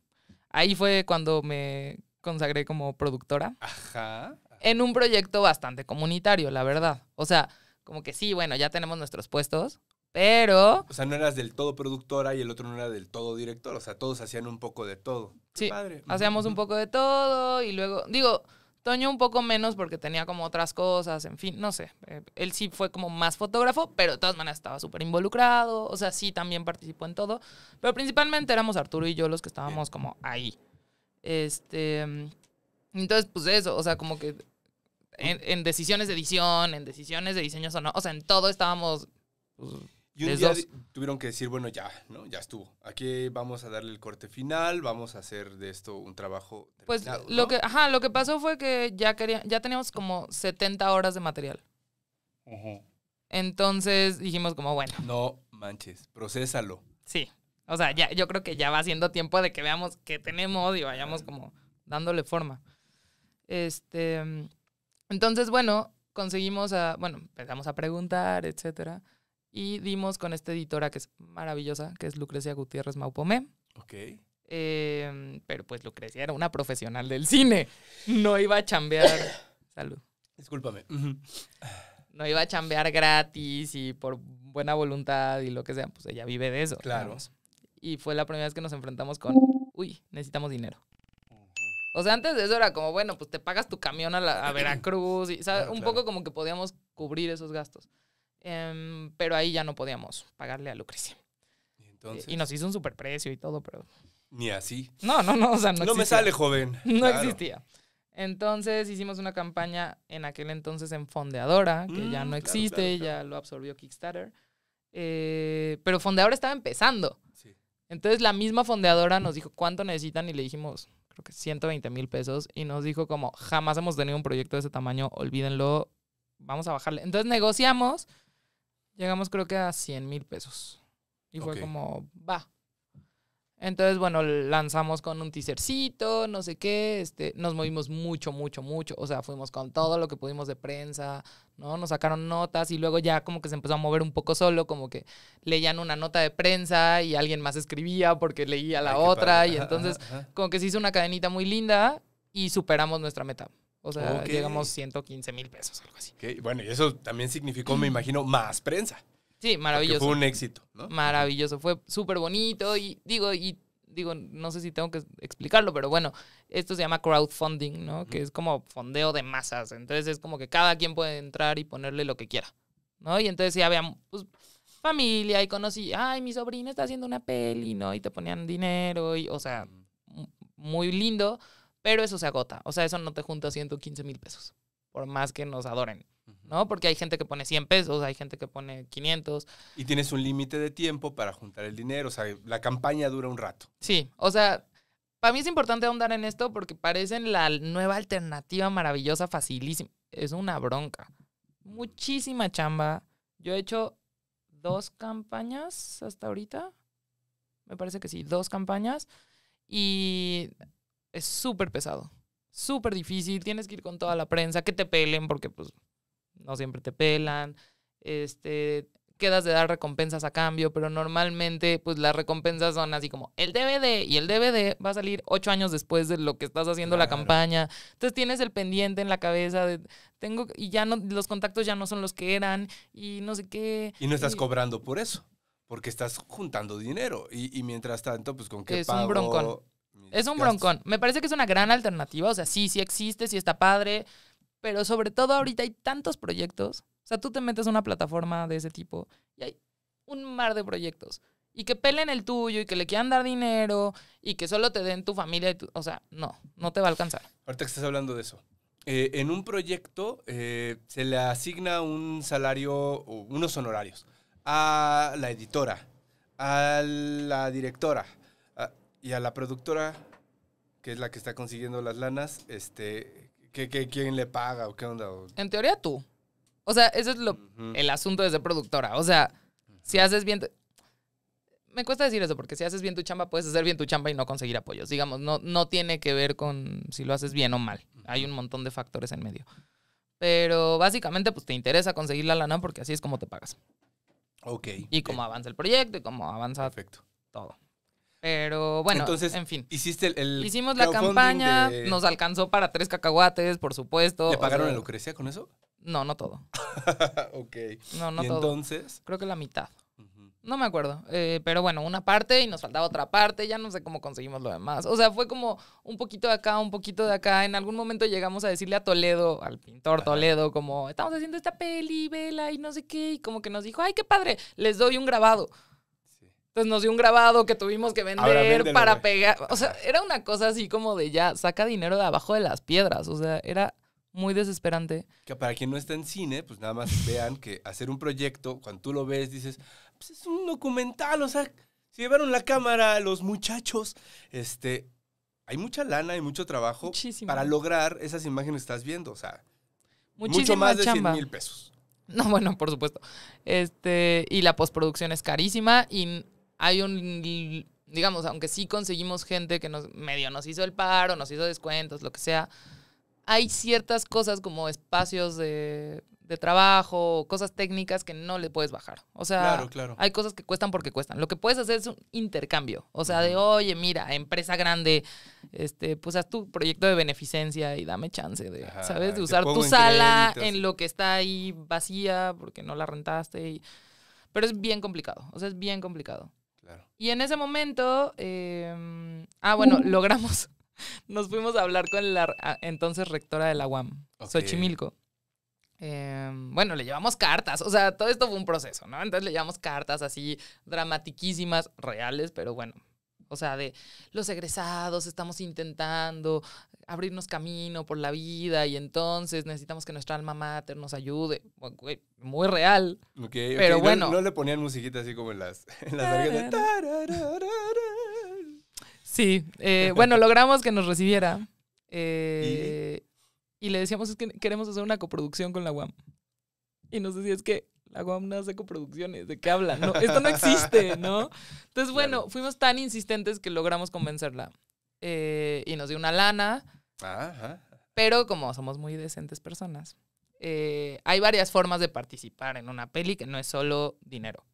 ahí fue cuando me consagré como productora. Ajá. En un proyecto bastante comunitario, la verdad. O sea, como que sí, bueno, ya tenemos nuestros puestos, pero... O sea, no eras del todo productora y el otro no era del todo director. O sea, todos hacían un poco de todo. Sí, hacíamos un poco de todo y luego, digo, Toño un poco menos porque tenía como otras cosas, en fin, no sé. Eh, él sí fue como más fotógrafo, pero de todas maneras estaba súper involucrado, o sea, sí también participó en todo, pero principalmente éramos Arturo y yo los que estábamos como ahí. Este, mm, entonces, pues eso, o sea, como que en, decisiones de edición, en decisiones de diseño sonoro, o sea, en todo estábamos... Pues, y un día tuvieron que decir, bueno, ya, ¿no? Ya estuvo. Aquí vamos a darle el corte final, vamos a hacer de esto un trabajo. Pues lo que, ajá, lo que pasó fue que ya quería, ya teníamos como 70 horas de material. Entonces dijimos como, bueno. No manches, procésalo. Sí. O sea, ya, yo creo que ya va siendo tiempo de que veamos qué tenemos y vayamos como dándole forma. Este. Mm, entonces, bueno, conseguimos a. Bueno, empezamos a preguntar, etcétera y dimos con esta editora que es maravillosa, que es Lucrecia Gutiérrez Maupomé. Ok. Em, pero pues Lucrecia era una profesional del cine. No iba a chambear. Salud. Discúlpame. No iba a chambear gratis y por buena voluntad y lo que sea. Pues ella vive de eso. Claro. Y fue la primera vez que nos enfrentamos con, uy, necesitamos dinero. O sea, antes de eso era como, bueno, pues te pagas tu camión a, Veracruz, y, ¿sabes? Ah, un poco como que podíamos cubrir esos gastos. Em, pero ahí ya no podíamos pagarle a Lucrecia. Eh, y, nos hizo un superprecio y todo, pero... Ni así. No, no, no, o sea, no, no me sale, joven. No existía. Entonces hicimos una campaña en aquel entonces en Fondeadora, que ya mm, no existe, ya lo absorbió Kickstarter. Eh, pero Fondeadora estaba empezando. Entonces la misma Fondeadora nos dijo cuánto necesitan y le dijimos, creo que 120 mil pesos. Y nos dijo como, jamás hemos tenido un proyecto de ese tamaño, olvídenlo, vamos a bajarle. Entonces negociamos Llegamos creo que a 100 mil pesos. Y fue como, va. Entonces, bueno, lanzamos con un teasercito, no sé qué, este, nos movimos mucho, mucho, mucho, o sea, fuimos con todo lo que pudimos de prensa, ¿no? Nos sacaron notas y luego ya como que se empezó a mover un poco solo, como que leían una nota de prensa y alguien más escribía porque leía la otra y entonces como que se hizo una cadenita muy linda y superamos nuestra meta. O sea, llegamos llegamos 115 mil pesos, algo así. Okay. Bueno, y eso también significó, me mm. imagino, más prensa. Sí, maravilloso. Fue un éxito, ¿no? Maravilloso, fue súper bonito y digo, y digo, no sé si tengo que explicarlo, pero bueno, esto se llama crowdfunding, ¿no? Que es como fondeo de masas. Entonces es como que cada quien puede entrar y ponerle lo que quiera, ¿no? Y entonces ya vean, pues, familia y conocí, ay, mi sobrina está haciendo una peli, ¿no? Y te ponían dinero y, o sea, muy lindo pero eso se agota. O sea, eso no te junta 115 mil pesos, por más que nos adoren. ¿no? Porque hay gente que pone 100 pesos, hay gente que pone 500. Y tienes un límite de tiempo para juntar el dinero, o sea, la campaña dura un rato. Sí, o sea, para mí es importante ahondar en esto porque parecen la nueva alternativa maravillosa, facilísima. Es una bronca. Muchísima chamba. Yo he hecho dos campañas hasta ahorita. Me parece que sí, dos campañas. Y es súper pesado, súper difícil, tienes que ir con toda la prensa, que te pelen porque pues no siempre te pelan, este, quedas de dar recompensas a cambio, pero normalmente pues las recompensas son así como el DVD y el DVD va a salir ocho años después de lo que estás haciendo la campaña, entonces tienes el pendiente en la cabeza de tengo y ya no los contactos ya no son los que eran y no sé qué y no estás cobrando por eso porque estás juntando dinero y, mientras tanto pues con qué es un es un broncón. Me parece que es una gran alternativa. O sea, sí, sí existe, sí está padre. Pero sobre todo ahorita hay tantos proyectos. O sea, tú te metes a una plataforma de ese tipo y hay un mar de proyectos. Y que pelen el tuyo y que le quieran dar dinero y que solo te den tu familia. O sea, no, no te va a alcanzar. Ahorita que estás hablando de eso. Eh, en un proyecto eh, se le asigna un salario, o unos honorarios, a la editora, a la directora, y a la productora, que es la que está consiguiendo las lanas, este, ¿qué, qué quién le paga o qué onda? En teoría tú. O sea, ese es lo, el asunto desde productora. O sea, si haces bien... Me cuesta decir eso, porque si haces bien tu chamba, puedes hacer bien tu chamba y no conseguir apoyos. Digamos, no, no tiene que ver con si lo haces bien o mal. Hay un montón de factores en medio. Pero básicamente, pues te interesa conseguir la lana porque así es como te pagas. Ok. Y cómo eh. avanza el proyecto y cómo avanza Perfecto. todo. Pero bueno, en fin. Hiciste el, Hicimos la campaña, nos alcanzó para tres cacahuates, por supuesto. ¿Le pagaron a Lucrecia con eso? No, no todo. ok. No, no todo. Entonces. Creo que la mitad. No me acuerdo. Eh, pero bueno, una parte y nos faltaba otra parte. Ya no sé cómo conseguimos lo demás. O sea, fue como un poquito de acá, un poquito de acá. En algún momento llegamos a decirle a Toledo, al pintor Toledo, como estamos haciendo esta peli, vela y no sé qué. Y como que nos dijo, ay, qué padre, les doy un grabado. Pues, nos dio un grabado que tuvimos que vender para pegar. O sea, era una cosa así como de ya, saca dinero de abajo de las piedras. O sea, era muy desesperante. Que para quien no está en cine, pues nada más vean que hacer un proyecto, cuando tú lo ves, dices, pues es un documental, o sea, se llevaron la cámara los muchachos. Este, hay mucha lana y mucho trabajo para lograr esas imágenes que estás viendo, o sea, mucho más de mil pesos. No, bueno, por supuesto. Este, y la postproducción es carísima y hay un, digamos, aunque sí conseguimos gente que nos medio nos hizo el paro, nos hizo descuentos, lo que sea, hay ciertas cosas como espacios de, trabajo, cosas técnicas que no le puedes bajar. O sea, claro, hay cosas que cuestan porque cuestan. Lo que puedes hacer es un intercambio. O sea, de, oye, mira, empresa grande, este, pues haz tu proyecto de beneficencia y dame chance de, ¿sabes? De usar tu sala en lo que está ahí vacía porque no la rentaste. Pero es bien complicado. O sea, es bien complicado. Y en ese momento, em, ah, bueno, uh. logramos, nos fuimos a hablar con la ah, entonces rectora de la UAM, Xochimilco. Em, bueno, le llevamos cartas, o sea, todo esto fue un proceso, ¿no? Entonces le llevamos cartas así dramatiquísimas, reales, pero bueno, o sea, de los egresados estamos intentando abrirnos camino por la vida y entonces necesitamos que nuestra alma mater nos ayude. Muy real. pero bueno. No, le ponían musiquita así como en las, en Sí, eh, bueno, logramos que nos recibiera. Eh, ¿Y? le decíamos, es que queremos hacer una coproducción con la UAM. Y nos decía, es que hago unas ecoproducciones, ¿de qué hablan? No, esto no existe, ¿no? Entonces, bueno, fuimos tan insistentes que logramos convencerla. Eh, y nos dio una lana. Ajá. Pero como somos muy decentes personas, eh, hay varias formas de participar en una peli que no es solo dinero.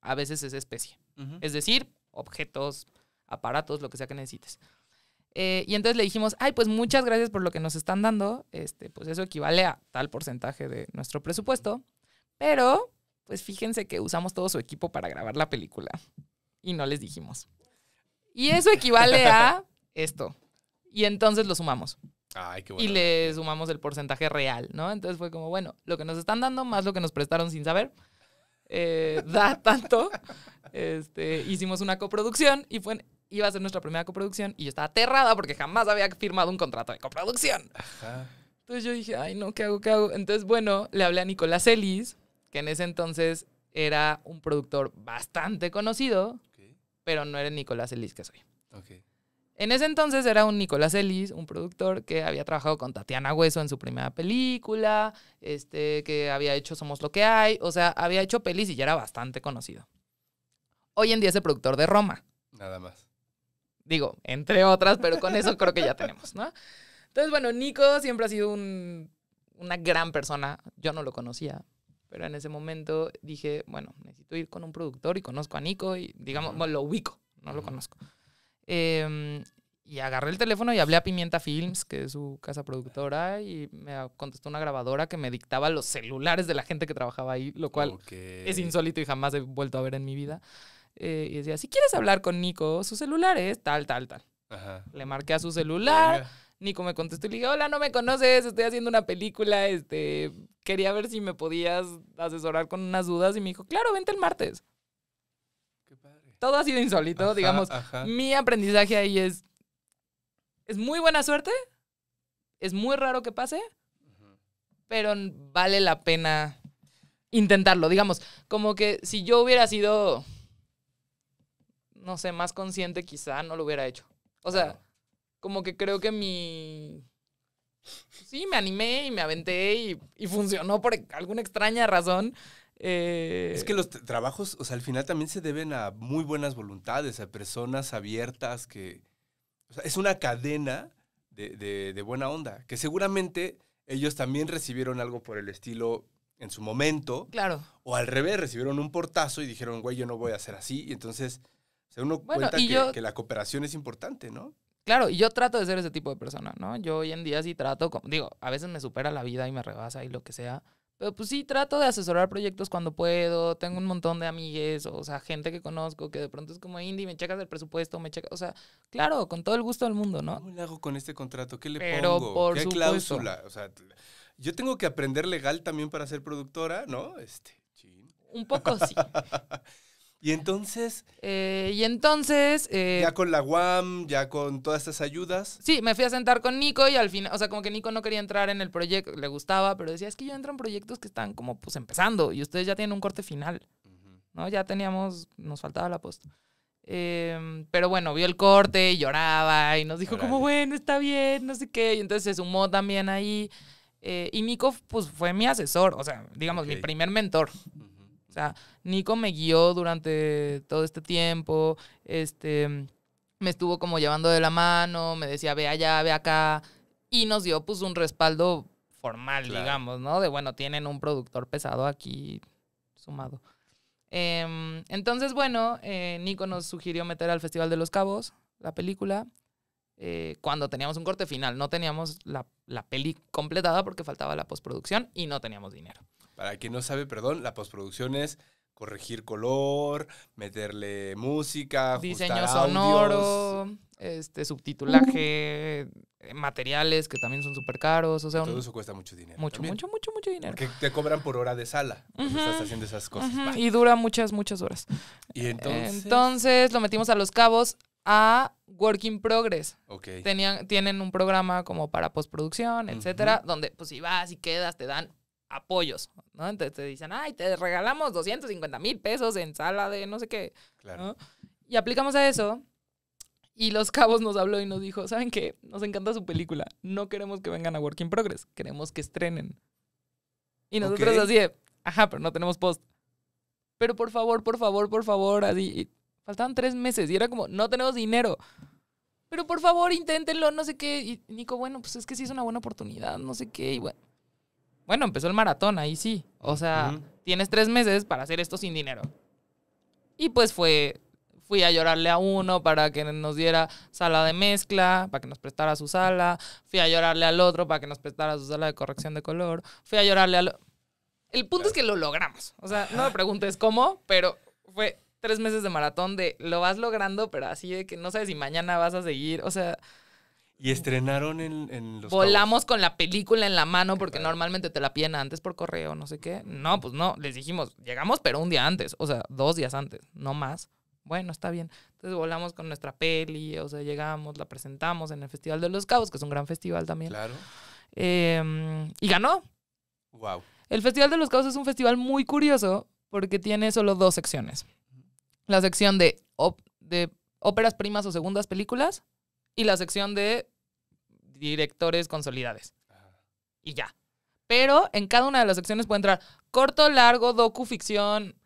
A veces es especie. Es decir, objetos, aparatos, lo que sea que necesites. Eh, y entonces le dijimos, ay, pues muchas gracias por lo que nos están dando. Este, pues eso equivale a tal porcentaje de nuestro presupuesto. Pero, pues fíjense que usamos todo su equipo para grabar la película. Y no les dijimos. Y eso equivale a esto. Y entonces lo sumamos. Ay, qué bueno. Y le sumamos el porcentaje real, ¿no? Entonces fue como, bueno, lo que nos están dando más lo que nos prestaron sin saber, eh, da tanto. Este, hicimos una coproducción y fue, iba a ser nuestra primera coproducción y yo estaba aterrada porque jamás había firmado un contrato de coproducción. Entonces yo dije, ay, no, ¿qué hago? ¿Qué hago? Entonces, bueno, le hablé a Nicolás Ellis, que en ese entonces era un productor bastante conocido, pero no era Nicolás Elis que soy. En ese entonces era un Nicolás Ellis, un productor que había trabajado con Tatiana Hueso en su primera película, este, que había hecho Somos lo que hay, o sea, había hecho pelis y ya era bastante conocido. Hoy en día es el productor de Roma. Nada más. Digo, entre otras, pero con eso creo que ya tenemos, ¿no? Entonces, bueno, Nico siempre ha sido un, una gran persona. Yo no lo conocía, pero en ese momento dije, bueno, necesito ir con un productor y conozco a Nico y, digamos, lo ubico, no lo conozco. Em, y agarré el teléfono y hablé a Pimienta Films, que es su casa productora, y me contestó una grabadora que me dictaba los celulares de la gente que trabajaba ahí, lo cual es insólito y jamás he vuelto a ver en mi vida. Eh, y decía, si quieres hablar con Nico, su celular es tal, tal, tal. Le marqué a su celular. Nico me contestó y le dije, hola, no me conoces, estoy haciendo una película, este, quería ver si me podías asesorar con unas dudas y me dijo, claro, vente el martes. Qué padre. Todo ha sido insólito, digamos. Mi aprendizaje ahí es, es muy buena suerte, es muy raro que pase, pero vale la pena intentarlo, digamos, como que si yo hubiera sido, no sé, más consciente quizá no lo hubiera hecho. O sea como que creo que mi... Sí, me animé y me aventé y, funcionó por alguna extraña razón. Eh. Es que los trabajos, o sea, al final también se deben a muy buenas voluntades, a personas abiertas que... O sea, es una cadena de, de, buena onda, que seguramente ellos también recibieron algo por el estilo en su momento. Claro. O al revés, recibieron un portazo y dijeron, güey, yo no voy a hacer así. Y entonces, uno cuenta que, la cooperación es importante, ¿no? Claro, y yo trato de ser ese tipo de persona, ¿no? Yo hoy en día sí trato, digo, a veces me supera la vida y me rebasa y lo que sea, pero pues sí trato de asesorar proyectos cuando puedo, tengo un montón de amigues, o sea, gente que conozco que de pronto es como indie, me checas el presupuesto, me checas, o sea, claro, con todo el gusto del mundo, ¿no? ¿Cómo le hago con este contrato? ¿Qué le pero pongo? ¿Qué cláusula? O sea, yo tengo que aprender legal también para ser productora, ¿no? Este, Un poco sí. Y entonces. Eh, y entonces. Eh, ya con la UAM, ya con todas estas ayudas. Sí, me fui a sentar con Nico y al final. O sea, como que Nico no quería entrar en el proyecto, le gustaba, pero decía, es que yo entro en proyectos que están como pues empezando y ustedes ya tienen un corte final. ¿No? Ya teníamos. Nos faltaba la posta. Em, pero bueno, vio el corte y lloraba y nos dijo, como bueno, está bien, no sé qué. Y entonces se sumó también ahí. Eh, y Nico, pues fue mi asesor, o sea, digamos, mi primer mentor. O sea, Nico me guió durante todo este tiempo, este, me estuvo como llevando de la mano, me decía, ve allá, ve acá, y nos dio pues un respaldo formal, digamos, ¿no? De, bueno, tienen un productor pesado aquí sumado. Em, entonces, bueno, eh, Nico nos sugirió meter al Festival de los Cabos la película. Eh, cuando teníamos un corte final, no teníamos la, la peli completada porque faltaba la postproducción y no teníamos dinero. Para quien no sabe, perdón, la postproducción es corregir color, meterle música, diseño sonoro, este subtitulaje, eh, materiales que también son súper caros, o sea, todo eso cuesta mucho dinero. Mucho, mucho, mucho, mucho dinero. Que te cobran por hora de sala, estás haciendo esas cosas. y dura muchas, muchas horas. Y entonces, entonces lo metimos a los cabos a Working Progress. Okay. Tenían, tienen un programa como para postproducción, etcétera, donde pues si vas y quedas, te dan apoyos, ¿no? Entonces te dicen, ay, te regalamos 250 mil pesos en sala de no sé qué. Claro. Y aplicamos a eso. Y Los Cabos nos habló y nos dijo, ¿saben qué? Nos encanta su película. No queremos que vengan a Work in Progress. Queremos que estrenen. Y nosotros así ajá, pero no tenemos post. Pero por favor, por favor, por favor, así. Faltaban tres meses y era como, no tenemos dinero. Pero por favor, inténtenlo, no sé qué. Y Nico, bueno, pues es que sí es una buena oportunidad, no sé qué. Y bueno, bueno, empezó el maratón, ahí sí. O sea, tienes tres meses para hacer esto sin dinero. Y pues fue, fui a llorarle a uno para que nos diera sala de mezcla, para que nos prestara su sala. Fui a llorarle al otro para que nos prestara su sala de corrección de color. Fui a llorarle al... El punto es que lo logramos. O sea, no me preguntes cómo, pero fue tres meses de maratón de lo vas logrando, pero así de que no sabes si mañana vas a seguir. O sea, y estrenaron en, en los. Volamos con la película en la mano porque normalmente te la piden antes por correo, no sé qué. No, pues no, les dijimos, llegamos, pero un día antes, o sea, dos días antes, no más. Bueno, está bien. Entonces volamos con nuestra peli, o sea, llegamos, la presentamos en el Festival de los Cabos, que es un gran festival también. Claro. Em, y ganó. Wow. El Festival de los Cabos es un festival muy curioso porque tiene solo dos secciones. La sección de, de óperas primas o segundas películas y la sección de directores consolidades. Y ya. Pero en cada una de las secciones puede entrar corto, largo, docu, ficción.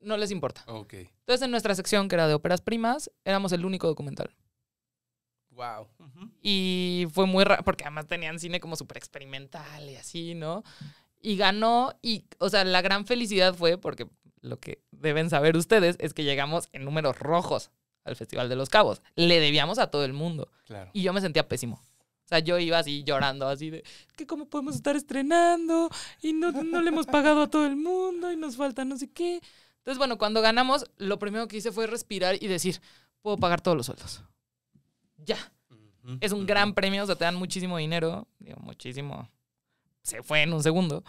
No les importa. Entonces, en nuestra sección, que era de óperas primas, éramos el único documental. Wow. Y fue muy raro, porque además tenían cine como súper experimental y así, ¿no? Y ganó, y, o sea, la gran felicidad fue porque lo que deben saber ustedes es que llegamos en números rojos al Festival de los Cabos. Le debíamos a todo el mundo. Y yo me sentía pésimo. O sea, yo iba así llorando, así de que cómo podemos estar estrenando y no, no le hemos pagado a todo el mundo y nos falta no sé qué. Entonces, bueno, cuando ganamos, lo primero que hice fue respirar y decir, puedo pagar todos los sueldos. Ya. es un gran premio, o sea, te dan muchísimo dinero. Digo, muchísimo. Se fue en un segundo,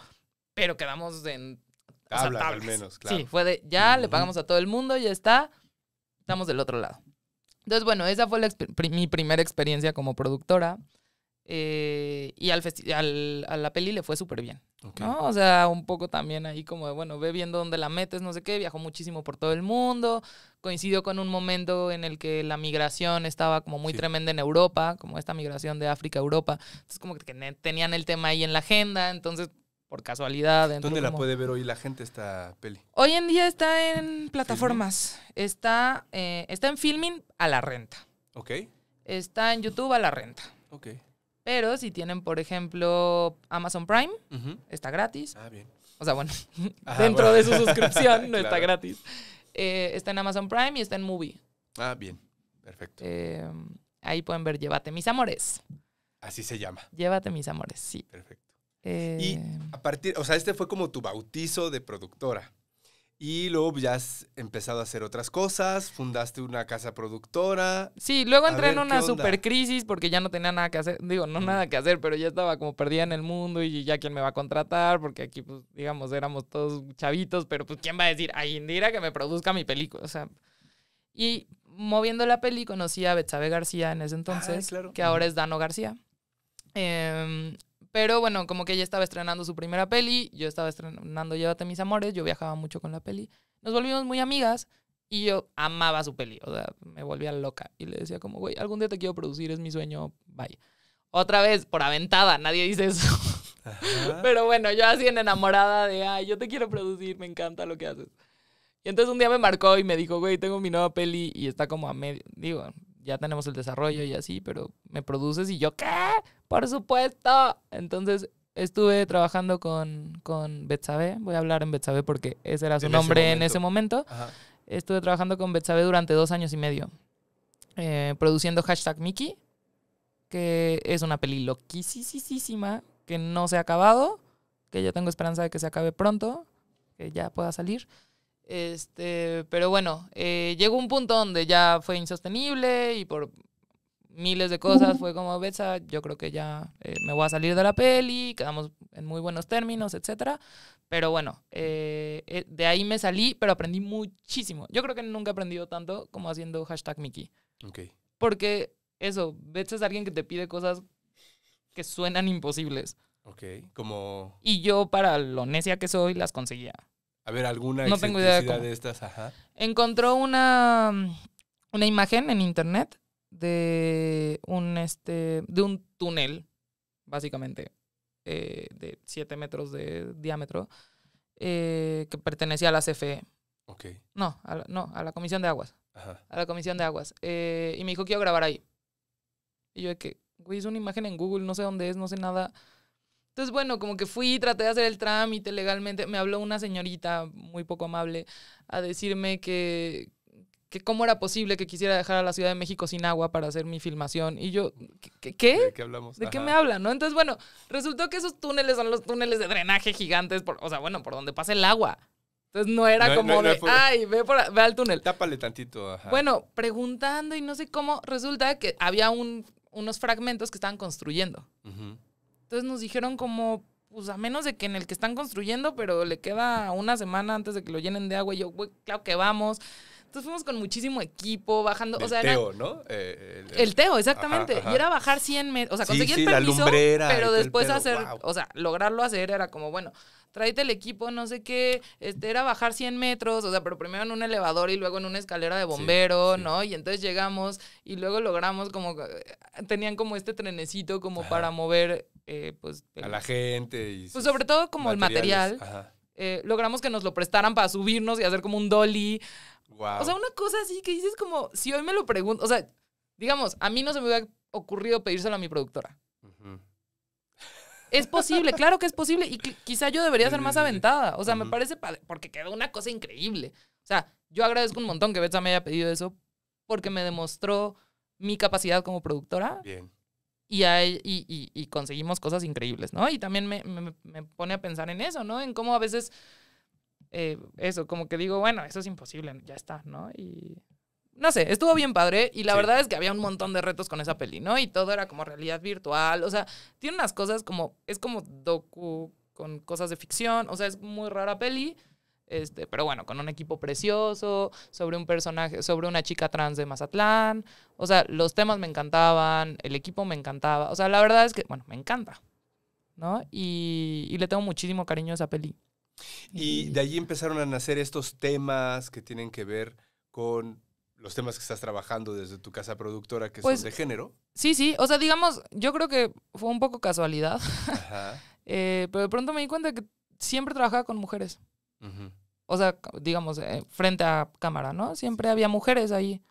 pero quedamos en... habla al menos, claro. Sí, fue de, ya le pagamos a todo el mundo, ya está estamos del otro lado. Entonces, bueno, esa fue mi primera experiencia como productora. Eh, y al, al a la peli le fue súper bien. ¿no? O sea, un poco también ahí como bueno, ve viendo dónde la metes, no sé qué, viajó muchísimo por todo el mundo, coincidió con un momento en el que la migración estaba como muy tremenda en Europa, como esta migración de África a Europa, entonces como que tenían el tema ahí en la agenda, entonces por casualidad. ¿Dónde la puede ver hoy la gente esta peli? Hoy en día está en plataformas. Está, eh, está en filming a la renta. Ok. Está en YouTube a la renta. Ok. Pero si tienen, por ejemplo, Amazon Prime, está gratis. Ah, bien. O sea, bueno, ah, dentro de su suscripción no está gratis. Eh, está en Amazon Prime y está en Movie. Ah, bien. Perfecto. Eh, ahí pueden ver Llévate mis amores. Así se llama. Llévate mis amores, sí. Perfecto. Y eh, a partir, o sea, este fue como tu bautizo de productora. Y luego ya has empezado a hacer otras cosas, fundaste una casa productora. Sí, luego entré en una super crisis porque ya no tenía nada que hacer. Digo, no mm. nada que hacer, pero ya estaba como perdida en el mundo y ya quién me va a contratar, porque aquí, pues, digamos, éramos todos chavitos, pero pues, ¿quién va a decir, ay, Indira, que me produzca mi película? O sea, y moviendo la peli conocí a Betsabe García en ese ah, entonces, claro. que ahora es Dano García. Eh, pero bueno, como que ella estaba estrenando su primera peli, yo estaba estrenando Llévate mis amores, yo viajaba mucho con la peli. Nos volvimos muy amigas y yo amaba su peli, o sea, me volvía loca y le decía como, güey, algún día te quiero producir, es mi sueño, bye. Otra vez, por aventada, nadie dice eso. Pero bueno, yo así en enamorada de, ay, yo te quiero producir, me encanta lo que haces. Y entonces un día me marcó y me dijo, güey, tengo mi nueva peli y está como a medio, digo, ya tenemos el desarrollo y así, pero me produces y yo, ¿qué? Por supuesto. Entonces estuve trabajando con, con Betsabe. Voy a hablar en Betsabe porque ese era su nombre en ese momento. Estuve trabajando con Betsabe durante dos años y medio. Eh, produciendo hashtag Mickey, que es una peli loquísima que no se ha acabado, que yo tengo esperanza de que se acabe pronto, que ya pueda salir. Este, pero bueno, eh, llegó un punto donde ya fue insostenible y por miles de cosas. Fue como, Betsa, yo creo que ya eh, me voy a salir de la peli, quedamos en muy buenos términos, etcétera. Pero bueno, eh, eh, de ahí me salí, pero aprendí muchísimo. Yo creo que nunca he aprendido tanto como haciendo hashtag Mickey. Okay. Porque eso, Betsa es alguien que te pide cosas que suenan imposibles. Ok, como... Y yo, para lo necia que soy, las conseguía. A ver, alguna no de, estas, ajá. Encontró una, mm, una imagen en internet de un, este, de un túnel, básicamente, eh, de 7 metros de diámetro, eh, que pertenecía a la CFE. Okay. No, a la, no, a la Comisión de Aguas. Ajá. A la Comisión de Aguas. Eh, y me dijo que iba grabar ahí. Y yo de que, güey, es una imagen en Google, no sé dónde es, no sé nada. Entonces, bueno, como que fui, traté de hacer el trámite legalmente. Me habló una señorita muy poco amable a decirme que, que cómo era posible que quisiera dejar a la Ciudad de México sin agua para hacer mi filmación. Y yo, ¿qué? qué? de qué hablamos? ¿De qué me hablan? ¿no? Entonces, bueno, resultó que esos túneles son los túneles de drenaje gigantes, por, o sea, bueno, por donde pasa el agua. Entonces no era como de, ay, ve, por, ve al túnel. Tápale tantito. Ajá. Bueno, preguntando y no sé cómo, resulta que había un, unos fragmentos que estaban construyendo. Entonces nos dijeron como, pues a menos de que en el que están construyendo, pero le queda una semana antes de que lo llenen de agua. Y yo, güey, claro que vamos. Entonces fuimos con muchísimo equipo, bajando. o sea, teo, ¿no? Eh, eh el, teo, exactamente. Y era bajar 100 metros. O sea, conseguir el permiso, la lumbrera, pero después hacer, o sea, lograrlo hacer era como, bueno, tráete el equipo, no sé qué, este, era bajar 100 metros, o sea, pero primero en un elevador y luego en una escalera de bombero, ¿no? Y entonces llegamos y luego logramos como, eh, tenían como este trenecito como para mover, eh, pues... a la gente Pues sobre todo como el material. logramos que nos lo prestaran para subirnos y hacer como un dolly. O sea, una cosa así que dices como, si hoy me lo pregunto, o sea, digamos, a mí no se me hubiera ocurrido pedírselo a mi productora. Es posible, claro que es posible y quizá yo debería ser más aventada. O sea, me parece porque quedó una cosa increíble. O sea, yo agradezco un montón que Betsa me haya pedido eso porque me demostró mi capacidad como productora. Bien. Y, conseguimos cosas increíbles, ¿no? Y también me, me pone a pensar en eso, ¿no? En cómo a veces eh, eso, como que digo, bueno, eso es imposible, ya está, ¿no? Y no sé, estuvo bien padre y la verdad es que había un montón de retos con esa peli, ¿no? Y todo era como realidad virtual, o sea, tiene unas cosas como, es como docu con cosas de ficción, o sea, es muy rara peli, este, pero bueno, con un equipo precioso, sobre un personaje, sobre una chica trans de Mazatlán, o sea, los temas me encantaban, el equipo me encantaba, o sea, la verdad es que, bueno, me encanta, ¿no? Y, y le tengo muchísimo cariño a esa peli. Y de allí empezaron a nacer estos temas que tienen que ver con los temas que estás trabajando desde tu casa productora, que son pues de género. Sí, sí. O sea, digamos, yo creo que fue un poco casualidad. Ajá. Eh, pero de pronto me di cuenta que siempre trabajaba con mujeres. O sea, digamos, eh, frente a cámara, ¿no? Siempre había mujeres ahí.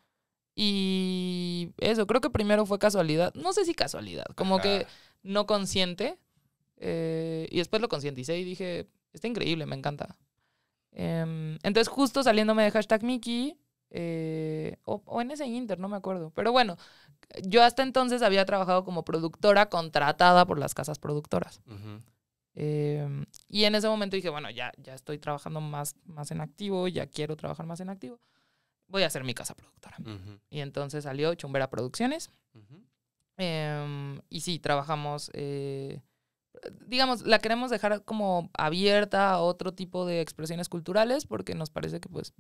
Y eso, creo que primero fue casualidad. No sé si casualidad, como que no consciente. Eh, y después lo concienticé y dije, Está increíble, me encanta. Em, entonces, justo saliéndome de hashtag Mickey, eh, o, en ese Inter, no me acuerdo. Pero bueno, yo hasta entonces había trabajado como productora contratada por las casas productoras. Em, y en ese momento dije, bueno, ya, ya estoy trabajando más, más en activo, ya quiero trabajar más en activo. Voy a hacer mi casa productora. Y entonces salió Chumbera Producciones. Em, y sí, trabajamos eh, digamos, la queremos dejar como abierta a otro tipo de expresiones culturales porque nos parece que, pues,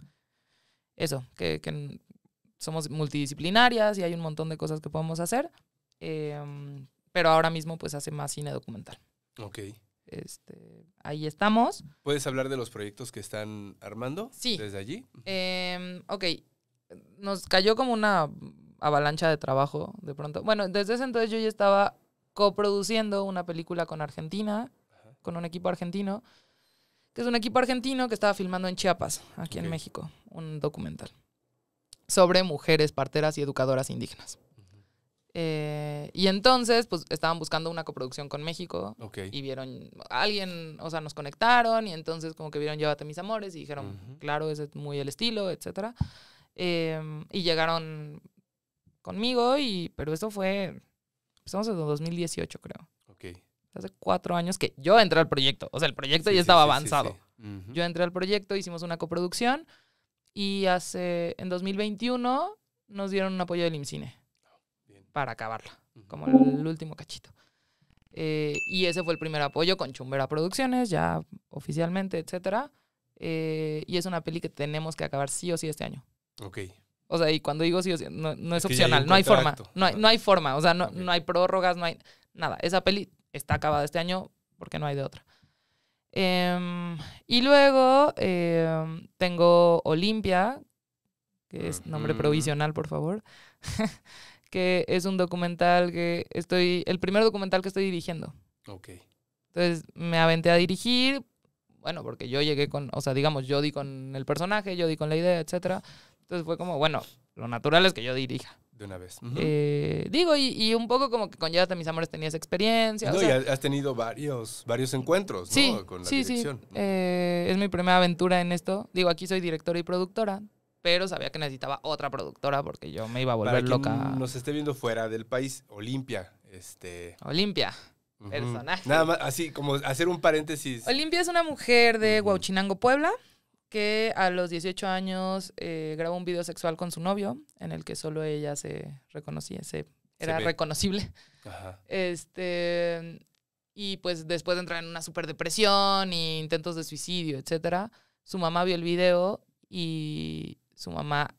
eso, que, que somos multidisciplinarias y hay un montón de cosas que podemos hacer, em, pero ahora mismo, pues, hace más cine documental. Ok. Este, ahí estamos. ¿Puedes hablar de los proyectos que están armando sí. desde allí? Eh, ok, nos cayó como una avalancha de trabajo de pronto. Bueno, desde ese entonces yo ya estaba coproduciendo una película con Argentina, con un equipo argentino, que es un equipo argentino que estaba filmando en Chiapas, aquí en México, un documental sobre mujeres parteras y educadoras indígenas. Eh, y entonces, pues estaban buscando una coproducción con México y vieron a alguien, o sea, nos conectaron y entonces como que vieron Llévate mis amores y dijeron, claro, ese es muy el estilo, etcétera. Em, y llegaron conmigo y, pero eso fue Empezamos en 2018, creo. Ok. Hace cuatro años que yo entré al proyecto. O sea, el proyecto ya estaba avanzado. Yo entré al proyecto, hicimos una coproducción y hace, en 2021 nos dieron un apoyo del IMCINE para acabarla, como el, último cachito. Eh, y ese fue el primer apoyo con Chumbera Producciones, ya oficialmente, etc. Eh, y es una peli que tenemos que acabar sí o sí este año. Ok. O sea, y cuando digo sí o sí, no, es, opcional, no hay forma. No hay, no hay forma, o sea, no, no hay prórrogas, no hay nada. Esa peli está acabada este año porque no hay de otra. Em, y luego em, tengo Olimpia, que es nombre provisional, por favor, que es un documental que estoy, el primer documental que estoy dirigiendo. Ok. Entonces me aventé a dirigir, bueno, porque yo llegué con, o sea, digamos, yo di con el personaje, yo di con la idea, etcétera. Entonces fue como, bueno, lo natural es que yo dirija. De una vez. Eh, digo, y, y, un poco como que con Ya hasta mis amores tenías experiencia. No, y has tenido varios, varios encuentros, ¿no? Con la sí, Sí. Eh, es mi primera aventura en esto. Digo, aquí soy directora y productora, pero sabía que necesitaba otra productora porque yo me iba a volver loca. Nos esté viendo fuera del país, Olimpia. Este... Olimpia. Personaje. Nada más, así como hacer un paréntesis. Olimpia es una mujer de Huachinango, Puebla que a los 18 años eh, grabó un video sexual con su novio, en el que solo ella se reconocía, se, era reconocible. Este, y pues después de entrar en una super depresión e intentos de suicidio, etcétera, su mamá vio el video y su mamá, ah,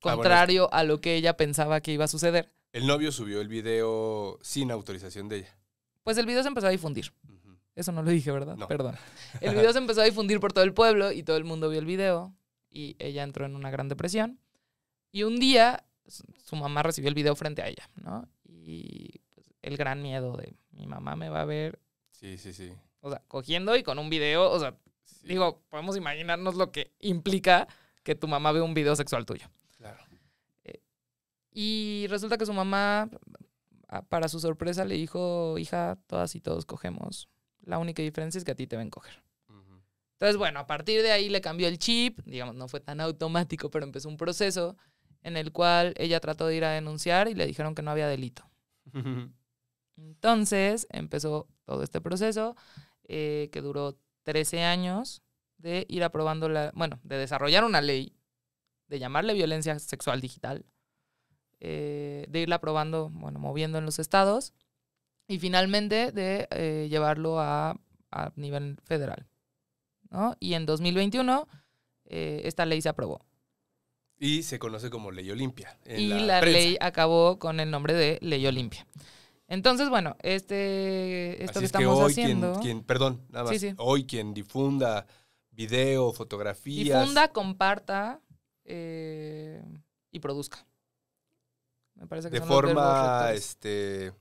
contrario a lo que ella pensaba que iba a suceder. El novio subió el video sin autorización de ella. Pues el video se empezó a difundir. Mm. Eso no lo dije, ¿verdad? Perdón. El video se empezó a difundir por todo el pueblo y todo el mundo vio el video y ella entró en una gran depresión. Y un día su mamá recibió el video frente a ella, ¿no? Y pues, el gran miedo de mi mamá me va a ver. Sí, sí, sí. O sea, cogiendo y con un video, o sea, digo, podemos imaginarnos lo que implica que tu mamá ve un video sexual tuyo. Claro. Eh, y resulta que su mamá, para su sorpresa, le dijo, hija, todas y todos cogemos la única diferencia es que a ti te ven coger. Entonces, bueno, a partir de ahí le cambió el chip, digamos, no fue tan automático, pero empezó un proceso en el cual ella trató de ir a denunciar y le dijeron que no había delito. Entonces empezó todo este proceso eh, que duró 13 años de ir aprobando la, bueno, de desarrollar una ley, de llamarle violencia sexual digital, eh, de irla aprobando, bueno, moviendo en los estados y finalmente de eh, llevarlo a, nivel federal. ¿no? Y en 2021 eh, esta ley se aprobó. Y se conoce como Ley Olimpia. y la, ley acabó con el nombre de Ley Olimpia. Entonces, bueno, este, esto que estamos que hoy haciendo. Quien, perdón, nada más. Hoy quien difunda video, fotografías. Difunda, comparta eh, y produzca. Me parece que de forma, De este,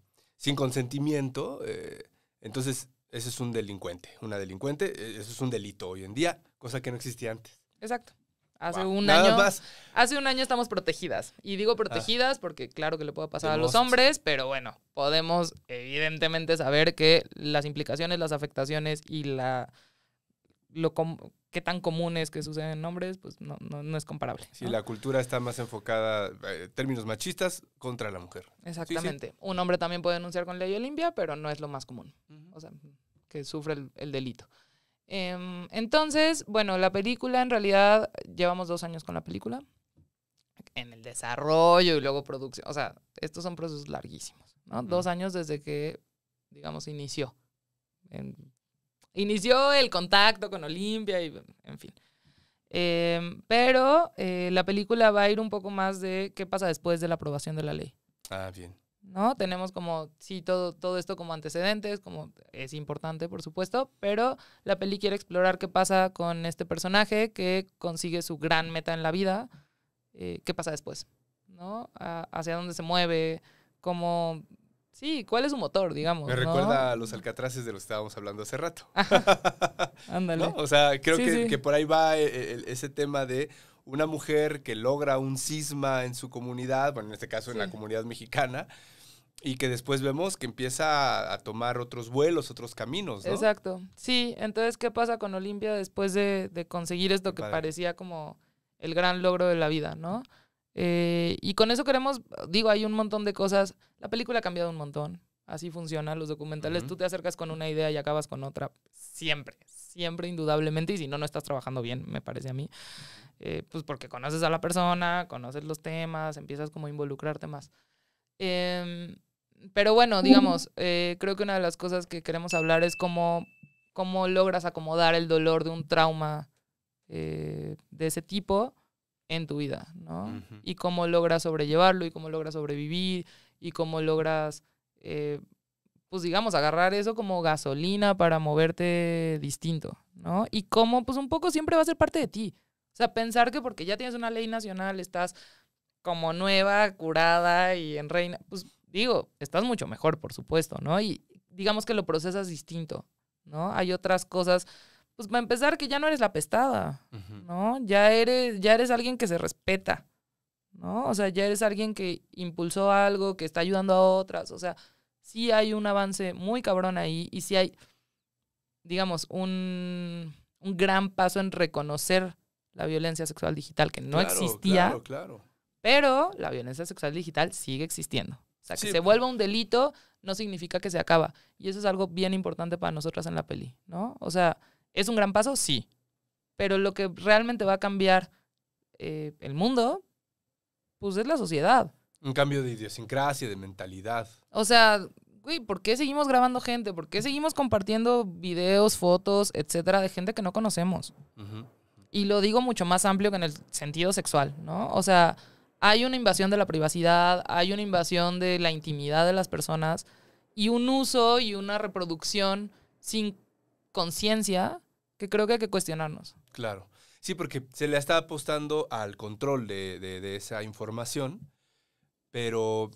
sin consentimiento, eh, entonces ese es un delincuente. Una delincuente, e, eso es un delito hoy en día, cosa que no existía antes. Exacto. Hace un año. Más. Hace un año estamos protegidas. Y digo protegidas ah. porque claro que le puede pasar a los hombres, pero bueno, podemos evidentemente saber que las implicaciones, las afectaciones y la lo qué tan común es que suceden hombres, pues no, es comparable. Si la cultura está más enfocada, en eh, términos machistas, contra la mujer. Exactamente. Un hombre también puede denunciar con ley limpia, pero no es lo más común. O sea, que sufre el, delito. Em, entonces, bueno, la película en realidad, llevamos dos años con la película. En el desarrollo y luego producción. O sea, estos son procesos larguísimos, ¿no? Dos años desde que, digamos, inició. En Inició el contacto con Olimpia y, en fin. Em, pero eh, la película va a ir un poco más de qué pasa después de la aprobación de la ley. Ah, bien. ¿No? Tenemos como, sí, todo, todo esto como antecedentes, como es importante, por supuesto, pero la peli quiere explorar qué pasa con este personaje que consigue su gran meta en la vida, eh, qué pasa después, ¿no? hacia dónde se mueve, cómo Sí, ¿cuál es su motor, digamos? Me recuerda a los alcatraces de los que estábamos hablando hace rato. Ándale. O sea, creo que, por ahí va e, e, ese tema de una mujer que logra un cisma en su comunidad, bueno, en este caso en la comunidad mexicana, y que después vemos que empieza a, tomar otros vuelos, otros caminos, ¿no? Exacto. Sí, entonces, ¿qué pasa con Olimpia después de, conseguir esto que parecía como el gran logro de la vida, ¿no? Eh, y con eso queremos, digo, hay un montón de cosas. La película ha cambiado un montón. Así funcionan Los documentales, tú te acercas con una idea y acabas con otra. Siempre, siempre, indudablemente. Y si no, no estás trabajando bien, me parece a mí. Eh, pues porque conoces a la persona, conoces los temas, empiezas como a involucrarte más. Em, pero bueno, digamos, eh, creo que una de las cosas que queremos hablar es cómo, cómo logras acomodar el dolor de un trauma de ese tipo en tu vida, ¿no? Y cómo logras sobrellevarlo y cómo logras sobrevivir y cómo logras, eh, pues digamos, agarrar eso como gasolina para moverte distinto, ¿no? Y cómo, pues un poco siempre va a ser parte de ti. O sea, pensar que porque ya tienes una ley nacional, estás como nueva, curada y en reina, pues digo, estás mucho mejor, por supuesto, ¿no? Y digamos que lo procesas distinto, ¿no? Hay otras cosas pues para empezar que ya no eres la pestada, ¿no? Ya eres, ya eres alguien que se respeta, ¿no? O sea, ya eres alguien que impulsó algo, que está ayudando a otras, o sea, sí hay un avance muy cabrón ahí y sí hay, digamos, un, gran paso en reconocer la violencia sexual digital que no existía. Claro, claro. Pero la violencia sexual digital sigue existiendo. O sea, que se pues. vuelva un delito no significa que se acaba. Y eso es algo bien importante para nosotras en la peli, ¿no? O sea, ¿Es un gran paso? Sí. Pero lo que realmente va a cambiar eh, el mundo, pues es la sociedad. Un cambio de idiosincrasia, de mentalidad. O sea, güey, ¿por qué seguimos grabando gente? ¿Por qué seguimos compartiendo videos, fotos, etcétera, de gente que no conocemos? Y lo digo mucho más amplio que en el sentido sexual, ¿no? O sea, hay una invasión de la privacidad, hay una invasión de la intimidad de las personas y un uso y una reproducción sin conciencia que creo que hay que cuestionarnos. Claro. Sí, porque se le está apostando al control de, esa información, pero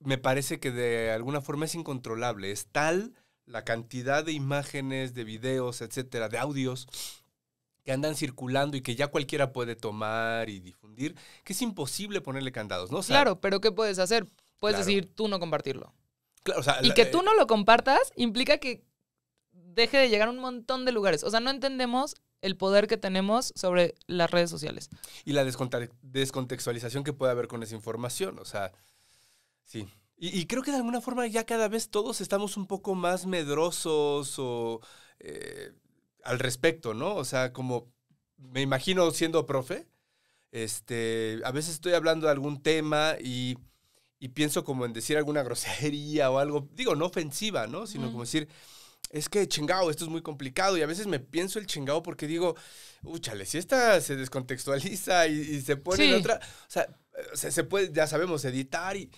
me parece que de alguna forma es incontrolable. Es tal la cantidad de imágenes, de videos, etcétera, de audios que andan circulando y que ya cualquiera puede tomar y difundir, que es imposible ponerle candados, ¿no? claro, pero ¿qué puedes hacer? Puedes decir tú no compartirlo. Claro, y que tú eh, no lo compartas implica que deje de llegar a un montón de lugares. O sea, no entendemos el poder que tenemos sobre las redes sociales. Y la descontextualización que puede haber con esa información, o sea, sí. Y, creo que de alguna forma ya cada vez todos estamos un poco más medrosos o eh, al respecto, ¿no? O sea, como me imagino siendo profe, este, a veces estoy hablando de algún tema y, y pienso como en decir alguna grosería o algo, digo, no ofensiva, ¿no? Sino como decir, es que chingado, esto es muy complicado. Y a veces me pienso el chingado porque digo, úchale, si esta se descontextualiza y, se pone en otra. O sea, se, puede, ya sabemos, editar y.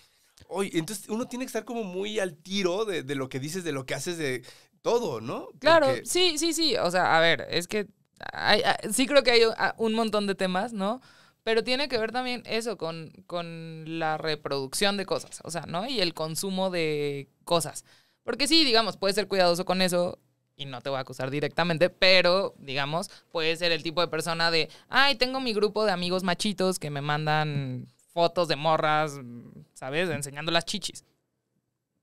Oye, entonces uno tiene que estar como muy al tiro de, lo que dices, de lo que haces, de todo, ¿no? Claro, sí, sí, sí. O sea, a ver, es que ah, sí creo que hay ah, un montón de temas, ¿no? Pero tiene que ver también eso con, con la reproducción de cosas, o sea, ¿no? Y el consumo de cosas. Porque sí, digamos, puedes ser cuidadoso con eso y no te voy a acusar directamente, pero digamos, puede ser el tipo de persona de, ay, tengo mi grupo de amigos machitos que me mandan fotos de morras, ¿sabes? Enseñando las chichis.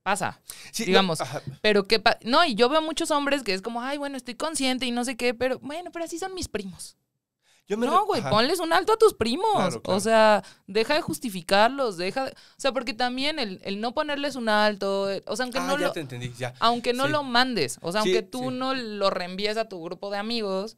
Pasa, sí, digamos. pero qué no, y yo veo muchos hombres que es como, ay, bueno, estoy consciente y no sé qué, pero bueno, pero así son mis primos no, güey, ponles un alto a tus primos. O sea, deja de justificarlos, deja O sea, porque también el, no ponerles un alto, o sea, aunque ah, no lo... Aunque no lo mandes, o sea, aunque tú no lo reenvíes a tu grupo de amigos,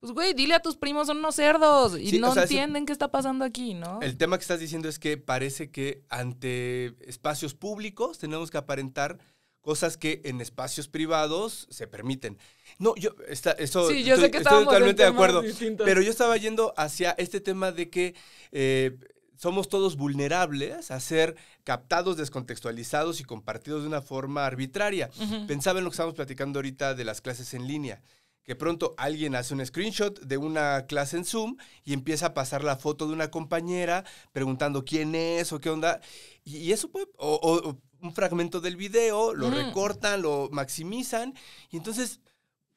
pues, güey, dile a tus primos, son unos cerdos y no entienden qué está pasando aquí, ¿no? El tema que estás diciendo es que parece que ante espacios públicos tenemos que aparentar cosas que en espacios privados se permiten. No, yo, yo sé que totalmente de acuerdo, pero yo estaba yendo hacia este tema de que eh, somos todos vulnerables a ser captados, descontextualizados y compartidos de una forma arbitraria. Pensaba en lo que estábamos platicando ahorita de las clases en línea que pronto alguien hace un screenshot de una clase en Zoom y empieza a pasar la foto de una compañera preguntando quién es o qué onda. Y, eso puede, un fragmento del video, lo mm. recortan, lo maximizan y entonces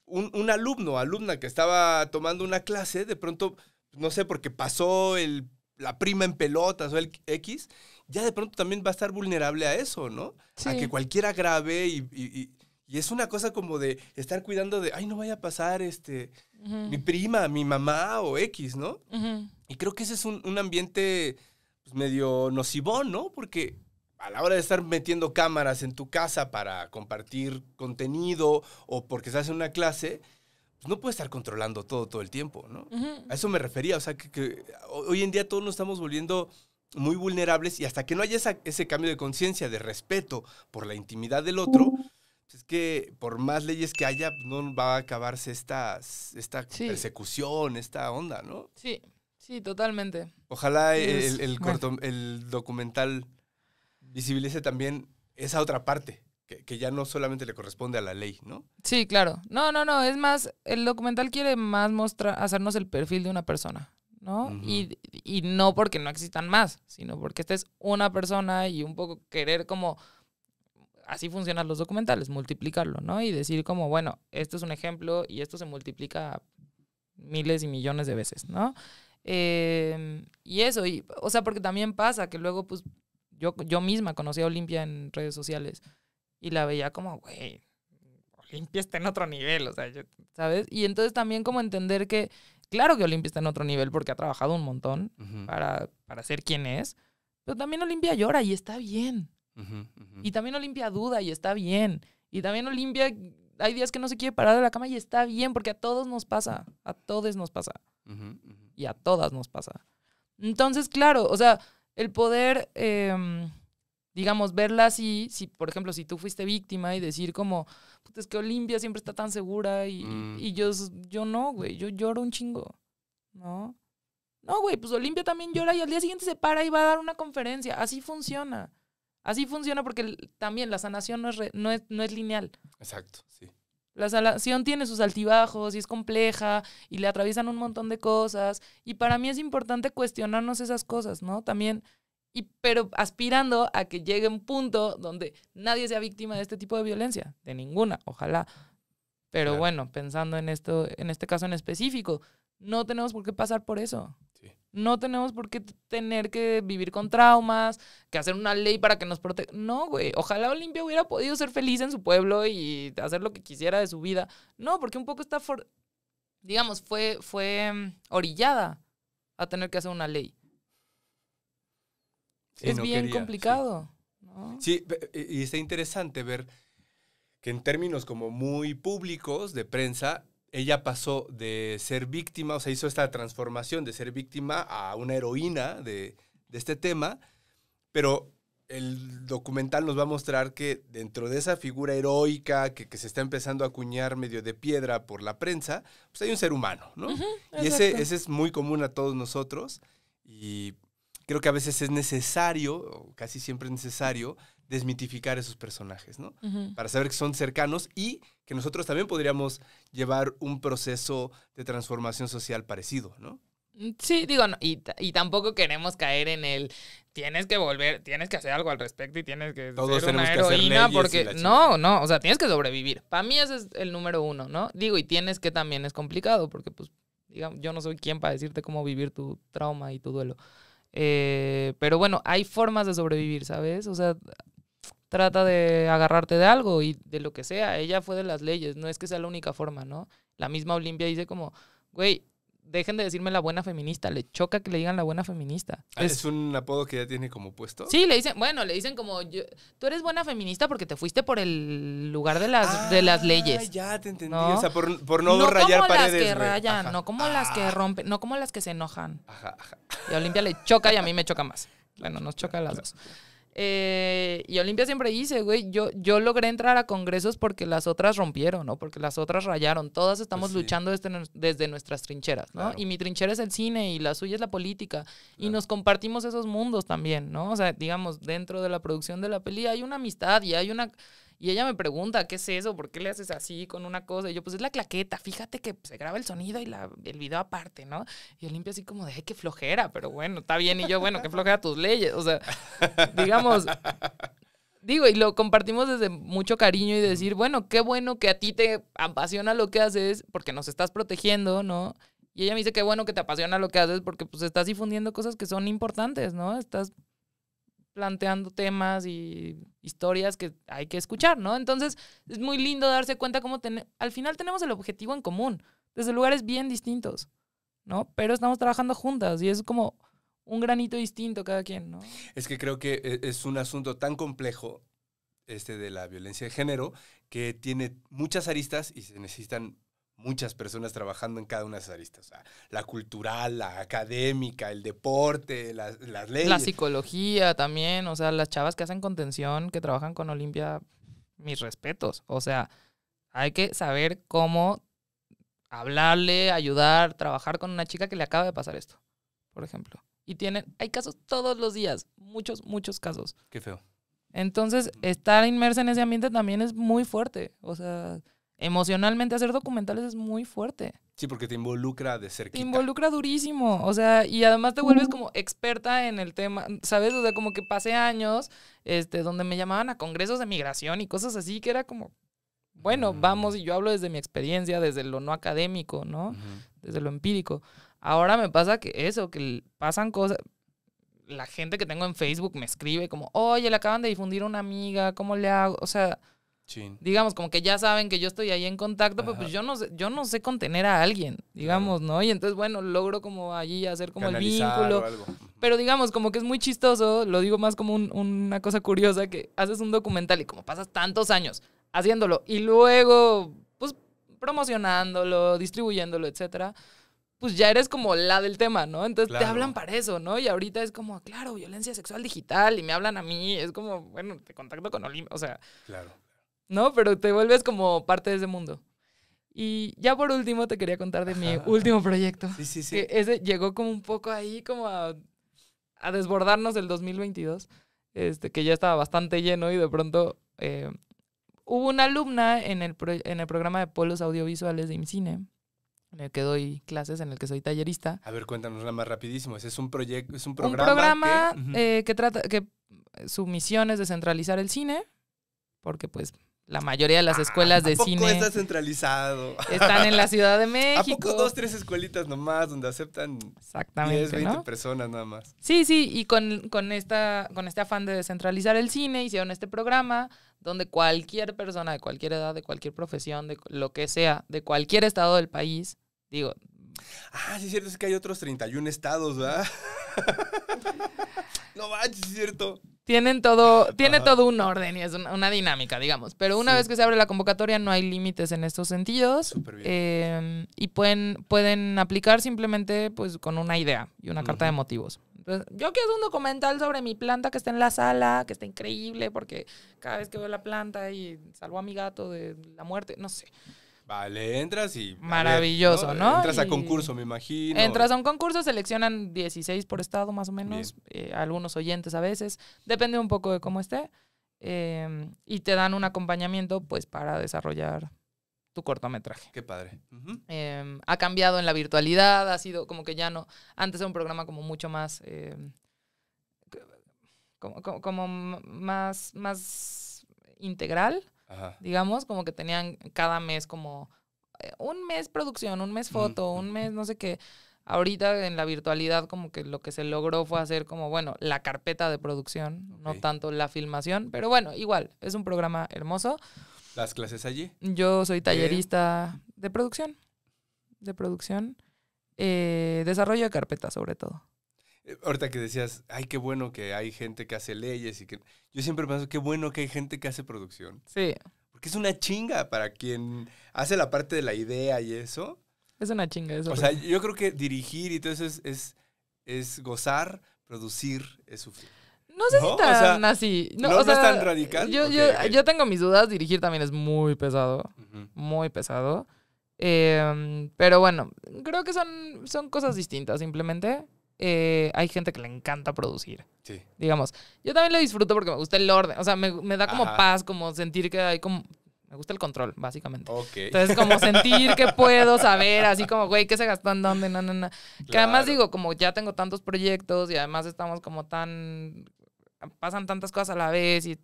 un, alumno alumno, alumna que estaba tomando una clase, de pronto, no sé, porque pasó el, la prima en pelotas o el X, ya de pronto también va a estar vulnerable a eso, ¿no? A que cualquiera grave y, es una cosa como de estar cuidando de, ay, no vaya a pasar este, mi prima, mi mamá o X, ¿no? Y creo que ese es un, ambiente pues, medio nocivón, ¿no? Porque a la hora de estar metiendo cámaras en tu casa para compartir contenido o porque estás en una clase, pues no puedes estar controlando todo todo el tiempo, ¿no? A eso me refería, o sea, que, hoy en día todos nos estamos volviendo muy vulnerables y hasta que no haya ese cambio de conciencia, de respeto por la intimidad del otro, pues, es que por más leyes que haya, pues, no va a acabarse esta, esta persecución, esta onda, ¿no? Sí, sí, totalmente. Ojalá el documental visibilice también esa otra parte, que, ya no solamente le corresponde a la ley, ¿no? Sí, claro. No, no, no, es más, el documental quiere más mostrar, hacernos el perfil de una persona, ¿no? y, no porque no existan más, sino porque esta es una persona y un poco querer como... Así funcionan los documentales, multiplicarlo, ¿no? Y decir como, bueno, esto es un ejemplo y esto se multiplica miles y millones de veces, ¿no? Eh, y eso, y, o sea, porque también pasa que luego, pues, yo, misma conocí a Olimpia en redes sociales y la veía como, güey, Olimpia está en otro nivel, o sea, ¿sabes? Y entonces también como entender que, claro que Olimpia está en otro nivel porque ha trabajado un montón para, para ser quien es, pero también Olimpia llora y está bien. Y también Olimpia duda y está bien. Y también Olimpia, hay días que no se quiere parar de la cama y está bien porque a todos nos pasa, a todos nos pasa. Y a todas nos pasa. Entonces, claro, o sea, el poder, em, digamos, verla así, si, por ejemplo, si tú fuiste víctima y decir como, es que Olimpia siempre está tan segura y, mm. yo, yo no, güey, yo lloro un chingo, ¿no? No, güey, pues Olimpia también llora y al día siguiente se para y va a dar una conferencia. Así funciona. Así funciona porque también la sanación no es, no es, lineal. Exacto, sí. La salación tiene sus altibajos y es compleja y le atraviesan un montón de cosas. Y para mí es importante cuestionarnos esas cosas, ¿no? También, y, pero aspirando a que llegue un punto donde nadie sea víctima de este tipo de violencia, de ninguna, ojalá. Pero bueno, pensando en esto, en este caso en específico, no tenemos por qué pasar por eso. No tenemos por qué tener que vivir con traumas, que hacer una ley para que nos proteja. No, güey. Ojalá Olimpia hubiera podido ser feliz en su pueblo y hacer lo que quisiera de su vida. No, porque un poco está, digamos, fue, fue mm, orillada a tener que hacer una ley. es bien complicado. sí, e, y está interesante ver que en términos como muy públicos de prensa, ella pasó de ser víctima, o sea, hizo esta transformación de ser víctima a una heroína de, este tema, pero el documental nos va a mostrar que dentro de esa figura heroica que, se está empezando a acuñar medio de piedra por la prensa, pues hay un ser humano, ¿no? y ese, ese, es muy común a todos nosotros y creo que a veces es necesario, casi siempre es necesario, desmitificar esos personajes, ¿no? Para saber que son cercanos y que nosotros también podríamos llevar un proceso de transformación social parecido, ¿no? Mm, sí, digo, y, tampoco queremos caer en el tienes que volver, tienes que hacer algo al respecto y tienes que ser una heroína porque no, no, o sea, tienes que sobrevivir. Para mí ese es el número uno, ¿no? Digo, y tienes que también es complicado porque, pues, digamos, yo no soy quien para decirte cómo vivir tu trauma y tu duelo. Eh, pero bueno, hay formas de sobrevivir, ¿sabes? O sea, trata de agarrarte de algo y de lo que sea. Ella fue de las leyes, no es que sea la única forma, ¿no? La misma Olimpia dice como, güey, dejen de decirme la buena feminista, le choca que le digan la buena feminista. Ah, es, un apodo que ya tiene como puesto. Sí, le dicen, bueno, le dicen como, tú eres buena feminista porque te fuiste por el lugar de las, de las ah, leyes. Ya te entendí, o sea, por, por no, no, rayar como Las que rayan, no como las que ah. rompen, no como las que se enojan. Ajá, Y a Olimpia le choca y a mí me choca más. Bueno, nos choca a las dos. Eh, y Olimpia siempre dice, güey, yo, yo logré entrar a congresos porque las otras rompieron, ¿no? Porque las otras rayaron. Todas estamos luchando desde, nuestras trincheras, ¿no? Y mi trinchera es el cine y la suya es la política. Y nos compartimos esos mundos también, ¿no? O sea, digamos, dentro de la producción de la peli hay una amistad y hay una y ella me pregunta, ¿qué es eso? ¿Por qué le haces así con una cosa? Y yo, pues es la claqueta, fíjate que se graba el sonido y la, el video aparte, ¿no? Y yo limpio así como de, que qué flojera, pero bueno, está bien. Y yo, bueno, qué flojera tus leyes. O sea, digamos, digo, y lo compartimos desde mucho cariño y decir, bueno, qué bueno que a ti te apasiona lo que haces porque nos estás protegiendo, ¿no? Y ella me dice, qué bueno que te apasiona lo que haces porque pues estás difundiendo cosas que son importantes, ¿no? Estás planteando temas y historias que hay que escuchar, ¿no? Entonces es muy lindo darse cuenta cómo al final tenemos el objetivo en común, desde lugares bien distintos, ¿no? Pero estamos trabajando juntas y es como un granito distinto cada quien, ¿no? Es que creo que e-, es un asunto tan complejo este de la violencia de género que tiene muchas aristas y se necesitan muchas personas trabajando en cada una de esas aristas. O sea, la cultural, la académica, el deporte, las, las leyes. La psicología también, o sea, las chavas que hacen contención, que trabajan con Olimpia, mis respetos. O sea, hay que saber cómo hablarle, ayudar, trabajar con una chica que le acaba de pasar esto, por ejemplo. Y tienen, hay casos todos los días, muchos, muchos casos. Qué feo. Entonces, estar inmersa en ese ambiente también es muy fuerte. O sea, emocionalmente hacer documentales es muy fuerte. Sí, porque te involucra de cerca. Te involucra durísimo, o sea, y además te vuelves como experta en el tema, ¿sabes? O sea, como que pasé años este, donde me llamaban a congresos de migración y cosas así, que era como, bueno, mm. vamos, y yo hablo desde mi experiencia, desde lo no académico, ¿no? Desde lo empírico. Ahora me pasa que eso, que pasan cosas, la gente que tengo en Facebook me escribe como, oye, le acaban de difundir una amiga, ¿cómo le hago? O sea, Digamos, como que ya saben que yo estoy ahí en contacto, pero pues yo no, sé, yo no sé contener a alguien, digamos, ¿no? Y entonces, bueno, logro como allí hacer como el vínculo. Pero digamos, como que es muy chistoso, lo digo más como un, una cosa curiosa, que haces un documental y como pasas tantos años haciéndolo y luego, pues, promocionándolo, distribuyéndolo, etcétera pues ya eres como la del tema, ¿no? Entonces te hablan para eso, ¿no? Y ahorita es como, claro, violencia sexual digital y me hablan a mí, es como, bueno, te contacto con Olimpia o sea, claro. ¿no? Pero te vuelves como parte de ese mundo. Y ya por último te quería contar de mi último proyecto. Sí, sí, sí. Que ese llegó como un poco ahí, como a, desbordarnos del 2022, este, que ya estaba bastante lleno y de pronto eh, hubo una alumna en el, programa de polos audiovisuales de IMCINE, en el que doy clases, en el que soy tallerista. A ver, cuéntanosla más rapidísimo. Ese es un proyecto, es un programa. Eh, que, trata, que su misión es descentralizar el cine, porque pues la mayoría de las ah, escuelas de cine. está centralizado? Están en la Ciudad de México. ¿A poco dos, tres escuelitas nomás donde aceptan Exactamente, 10, 20 personas nada más? Sí, sí, y con, esta, con este afán de descentralizar el cine hicieron este programa donde cualquier persona de cualquier edad, de cualquier profesión, de lo que sea, de cualquier estado del país, digo. Ah, sí, es cierto, es que hay otros 31 estados, ¿verdad? no manches, es cierto tienen todo, tiene todo un orden y es una, dinámica, digamos. Pero una vez que se abre la convocatoria no hay límites en estos sentidos. Eh, y pueden, pueden aplicar simplemente pues con una idea y una carta de motivos. yo quiero un documental sobre mi planta que está en la sala, que está increíble porque cada vez que veo la planta y salvo a mi gato de la muerte, no sé. Vale, entras y... Maravilloso, ¿no? Entras a concurso, me imagino. Entras a un concurso, seleccionan 16 por estado más o menos, eh, algunos oyentes a veces, depende un poco de cómo esté, em, y te dan un acompañamiento pues para desarrollar tu cortometraje. Qué padre. Em, ha cambiado en la virtualidad, ha sido como que ya no, antes era un programa como mucho más... Em, como, como, más, más integral digamos, como que tenían cada mes como eh, un mes producción, un mes foto, un mes no sé qué. Ahorita en la virtualidad como que lo que se logró fue hacer como, bueno, la carpeta de producción, no tanto la filmación, pero bueno, igual, es un programa hermoso. ¿Las clases allí? Yo soy tallerista de producción, de producción, eh, desarrollo de carpeta sobre todo. Eh, ahorita que decías, ay, qué bueno que hay gente que hace leyes y que... Yo siempre pienso, qué bueno que hay gente que hace producción. Sí. Porque es una chinga para quien hace la parte de la idea y eso. Es una chinga eso. O sea, yo creo que dirigir y todo eso es, es, gozar, producir, es sufrir. No sé tan así. No, o es tan radical. Yo, yo, yo, tengo mis dudas. Dirigir también es muy pesado. Muy pesado. Em, pero bueno, creo que son, son cosas distintas simplemente. Eh, hay gente que le encanta producir. Sí. Digamos, yo también lo disfruto porque me gusta el orden. O sea, me, da como paz, como sentir que hay como... Me gusta el control, básicamente. Entonces, como sentir que puedo saber, así como, güey, ¿qué se gastó en dónde? No, no, no. Que además digo, como ya tengo tantos proyectos y además estamos como tan... Pasan tantas cosas a la vez y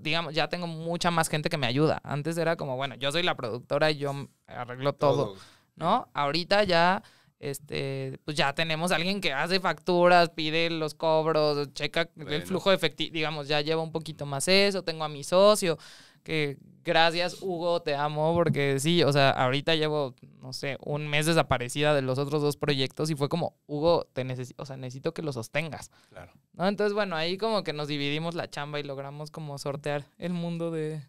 digamos, ya tengo mucha más gente que me ayuda. Antes era como, bueno, yo soy la productora y yo arreglo todo. ¿no? Ahorita ya este, pues ya tenemos a alguien que hace facturas, pide los cobros, checa el flujo de efectivo, digamos, ya lleva un poquito más eso, tengo a mi socio, que gracias Hugo, te amo, porque sí, o sea, ahorita llevo, no sé, un mes desaparecida de los otros dos proyectos y fue como, Hugo, te necesito, o sea, necesito que lo sostengas. Claro. ¿No? Entonces, bueno, ahí como que nos dividimos la chamba y logramos como sortear el mundo de,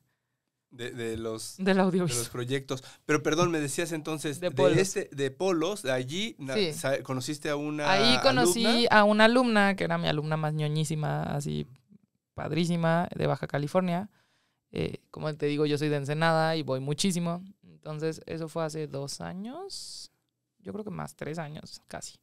de, los, de los proyectos. Pero perdón, me decías entonces de, de polos. Este, de allí conociste a una. Ahí conocí a una alumna que era mi alumna más ñoñísima, así padrísima, de Baja California. Eh, como te digo, yo soy de Ensenada y voy muchísimo. Entonces, eso fue hace dos años, yo creo que más, tres años casi.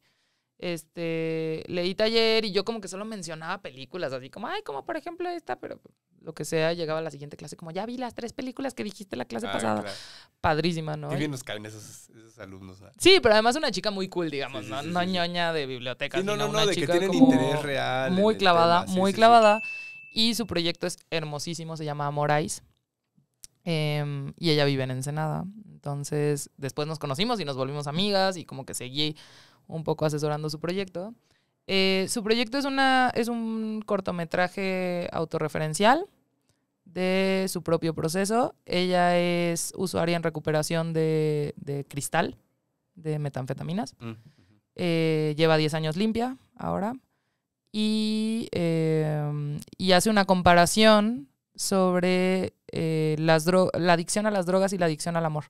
Este, leí taller y yo como que solo mencionaba películas, así como, ay, como por ejemplo esta, pero lo que sea, llegaba a la siguiente clase como, ya vi las tres películas que dijiste la clase ah, pasada. Padrísima, ¿no? Qué bien nos caen esos, alumnos, Sí, pero además una chica muy cool, digamos, ¿no? no ñoña de biblioteca, no, no, una de chica que tienen interés real. Muy clavada, muy clavada. Y su proyecto es hermosísimo, se llama Morais. Em, y ella vive en Ensenada. Entonces, después nos conocimos y nos volvimos amigas y como que seguí un poco asesorando su proyecto. Eh, su proyecto es, una, es un cortometraje autorreferencial de su propio proceso. Ella es usuaria en recuperación de, cristal, de metanfetaminas. Mm. Eh, lleva 10 años limpia ahora. Eh, y, hace una comparación sobre la adicción a las drogas y la adicción al amor.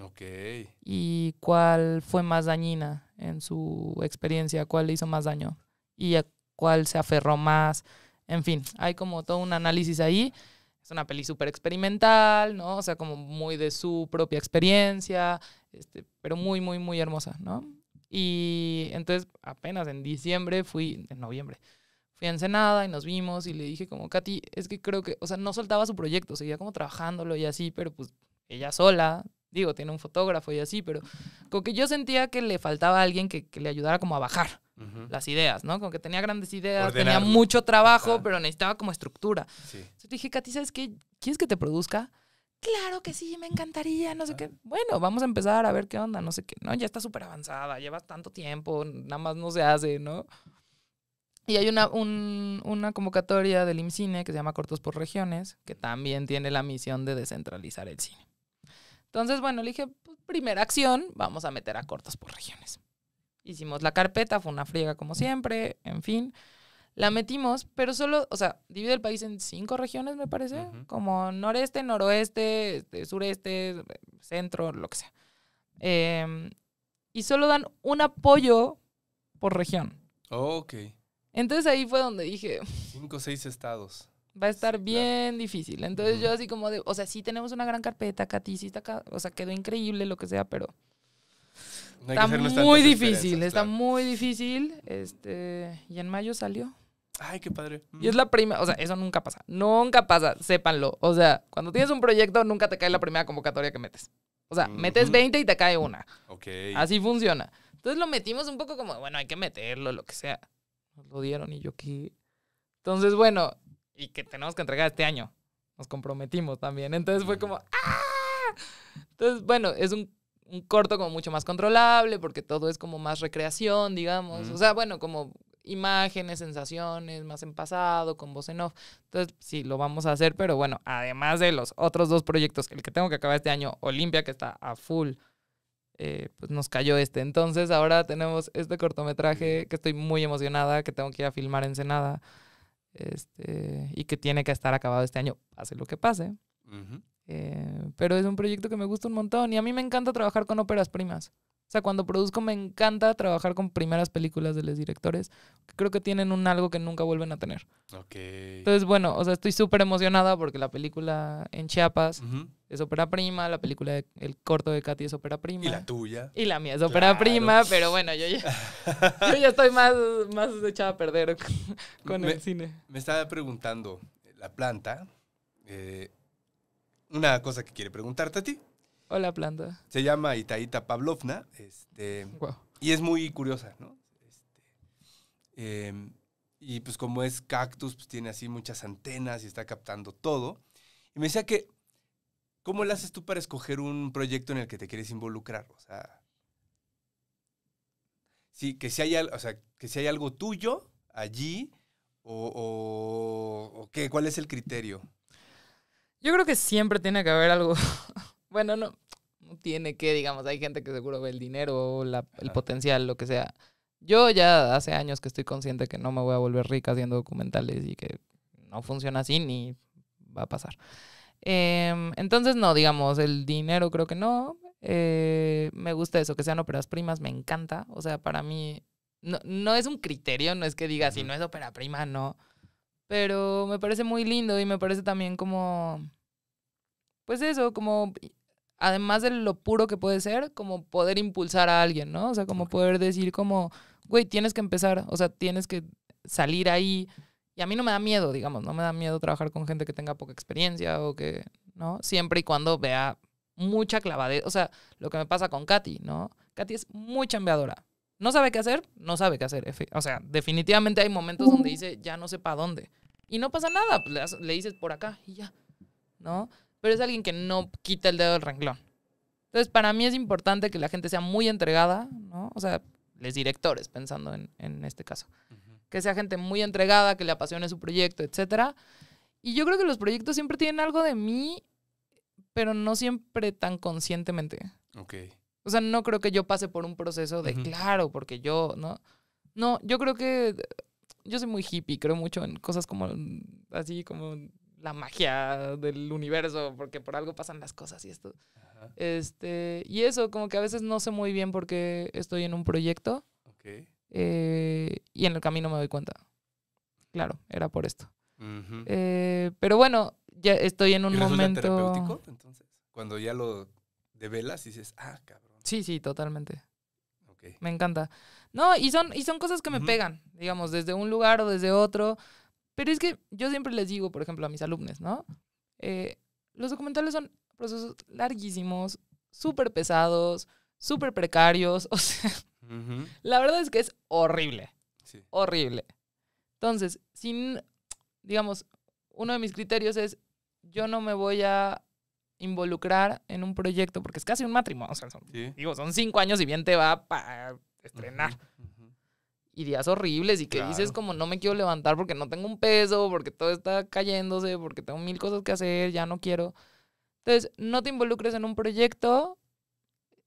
Ok. ¿Y cuál fue más dañina en su experiencia? ¿Cuál le hizo más daño? ¿Y a cuál se aferró más? En fin, hay como todo un análisis ahí. Es una peli súper experimental, ¿no? O sea, como muy de su propia experiencia, este, pero muy, muy, muy hermosa, ¿no? Y entonces apenas en diciembre fui, en noviembre, fui a Ensenada y nos vimos y le dije como, Katy, es que creo que, o sea, no soltaba su proyecto, seguía como trabajándolo y así, pero pues ella sola, Digo, tiene un fotógrafo y así, pero como que yo sentía que le faltaba alguien que, le ayudara como a bajar las ideas, ¿no? Como que tenía grandes ideas, tenía mucho trabajo, pero necesitaba como estructura. Sí. Entonces dije, Katy, ¿sabes qué? ¿Quieres que te produzca? Claro que sí, me encantaría, no sé qué. Ah. Bueno, vamos a empezar a ver qué onda, no sé qué. No, ya está súper avanzada, llevas tanto tiempo, nada más no se hace, ¿no? Y hay una, una convocatoria del IMCINE que se llama Cortos por Regiones, que también tiene la misión de descentralizar el cine. Entonces, bueno, le dije, pues, primera acción, vamos a meter a cortos por regiones. Hicimos la carpeta, fue una friega como siempre, en fin. La metimos, pero solo, o sea, divide el país en cinco regiones, me parece, como noreste, noroeste, este, sureste, centro, lo que sea. Em, y solo dan un apoyo por región. ok. Entonces ahí fue donde dije... Cinco o seis estados. Va a estar bien difícil. Entonces yo así como de, o sea, sí tenemos una gran carpeta, Katy, sí está acá, o sea, quedó increíble lo que sea, pero está muy difícil, está muy difícil. Este, y en mayo salió. Ay, qué padre. Y es la primera, o sea, eso nunca pasa, nunca pasa, sépanlo. O sea, cuando tienes un proyecto nunca te cae la primera convocatoria que metes. O sea, metes 20 y te cae una. Ok. Así funciona. Entonces lo metimos un poco como, bueno, hay que meterlo, lo que sea. Nos lo dieron y yo qué. Entonces, bueno, y que tenemos que entregar este año. Nos comprometimos también. Entonces fue como, ¡ah! Entonces, bueno, es un, corto como mucho más controlable porque todo es como más recreación, digamos. O sea, bueno, como imágenes, sensaciones, más en pasado, con voz en off. Entonces, sí, lo vamos a hacer, pero bueno, además de los otros dos proyectos, el que tengo que acabar este año, Olimpia, que está a full, eh, pues nos cayó este. Entonces, ahora tenemos este cortometraje que estoy muy emocionada, que tengo que ir a filmar en Senada este, y que tiene que estar acabado este año, pase lo que pase. Eh, pero es un proyecto que me gusta un montón y a mí me encanta trabajar con óperas primas. O sea, cuando produzco me encanta trabajar con primeras películas de los directores, creo que tienen un algo que nunca vuelven a tener. Ok. Entonces, bueno, o sea, estoy súper emocionada porque la película en Chiapas es ópera prima, la película, el corto de Katy es ópera prima. Y la tuya. Y la mía es ópera prima, pero bueno, yo ya, estoy más, más echada a perder con, el cine. Me estaba preguntando, la planta, eh, una cosa que quiere preguntarte a ti. Hola, planta. Se llama Itaíta Pavlovna. Este, Y es muy curiosa, ¿no? Este, em, y pues como es cactus, pues tiene así muchas antenas y está captando todo. Y me decía que, ¿cómo le haces tú para escoger un proyecto en el que te quieres involucrar? O sea, sí, que si hay, o sea, que si hay algo tuyo allí o, o qué, ¿cuál es el criterio? Yo creo que siempre tiene que haber algo Bueno, no, no tiene que, digamos, hay gente que seguro ve el dinero, el potencial, lo que sea. Yo ya hace años que estoy consciente que no me voy a volver rica haciendo documentales y que no funciona así ni va a pasar. Em, entonces, no, digamos, el dinero creo que no. Eh, me gusta eso, que sean óperas primas, me encanta. O sea, para mí no, no es un criterio, no es que diga si no es ópera prima, no. Pero me parece muy lindo y me parece también como, pues eso, como además de lo puro que puede ser, como poder impulsar a alguien, ¿no? O sea, como poder decir como, güey, tienes que empezar, o sea, tienes que salir ahí. Y a mí no me da miedo, digamos, no me da miedo trabajar con gente que tenga poca experiencia o que, ¿no? Siempre y cuando vea mucha clavadez, o sea, lo que me pasa con Katy, ¿no? Katy es muy chambeadora. No sabe qué hacer, no sabe qué hacer. O sea, definitivamente hay momentos donde dice, ya no sé para dónde. Y no pasa nada, le, le dices por acá y ya, ¿no? pero es alguien que no quita el dedo del renglón. Entonces, para mí es importante que la gente sea muy entregada, ¿no? O sea, les directores, pensando en, en este caso. Que sea gente muy entregada, que le apasione su proyecto, etcétera. Y yo creo que los proyectos siempre tienen algo de mí, pero no siempre tan conscientemente. Ok. O sea, no creo que yo pase por un proceso de, claro, porque yo, ¿no? No, yo creo que yo soy muy hippie, creo mucho en cosas como así, como la magia del universo, porque por algo pasan las cosas y esto. Este, y eso, como que a veces no sé muy bien porque estoy en un proyecto. Eh, y en el camino me doy cuenta. Claro, era por esto. Eh, pero bueno, ya estoy en un momento. terapéutico, entonces? Cuando ya lo develas y dices, ah, cabrón. Sí, sí, totalmente. Me encanta. No, y son, y son cosas que me pegan, digamos, desde un lugar o desde otro. Pero es que yo siempre les digo, por ejemplo, a mis alumnos, ¿no? Eh, los documentales son procesos larguísimos, súper pesados, súper precarios. O sea, la verdad es que es horrible. Horrible. Entonces, sin, digamos, uno de mis criterios es, yo no me voy a involucrar en un proyecto, porque es casi un matrimonio. O sea, digo, son cinco años y bien te va para estrenar y días horribles y que dices como no me quiero levantar porque no tengo un peso, porque todo está cayéndose, porque tengo mil cosas que hacer, ya no quiero. Entonces, no te involucres en un proyecto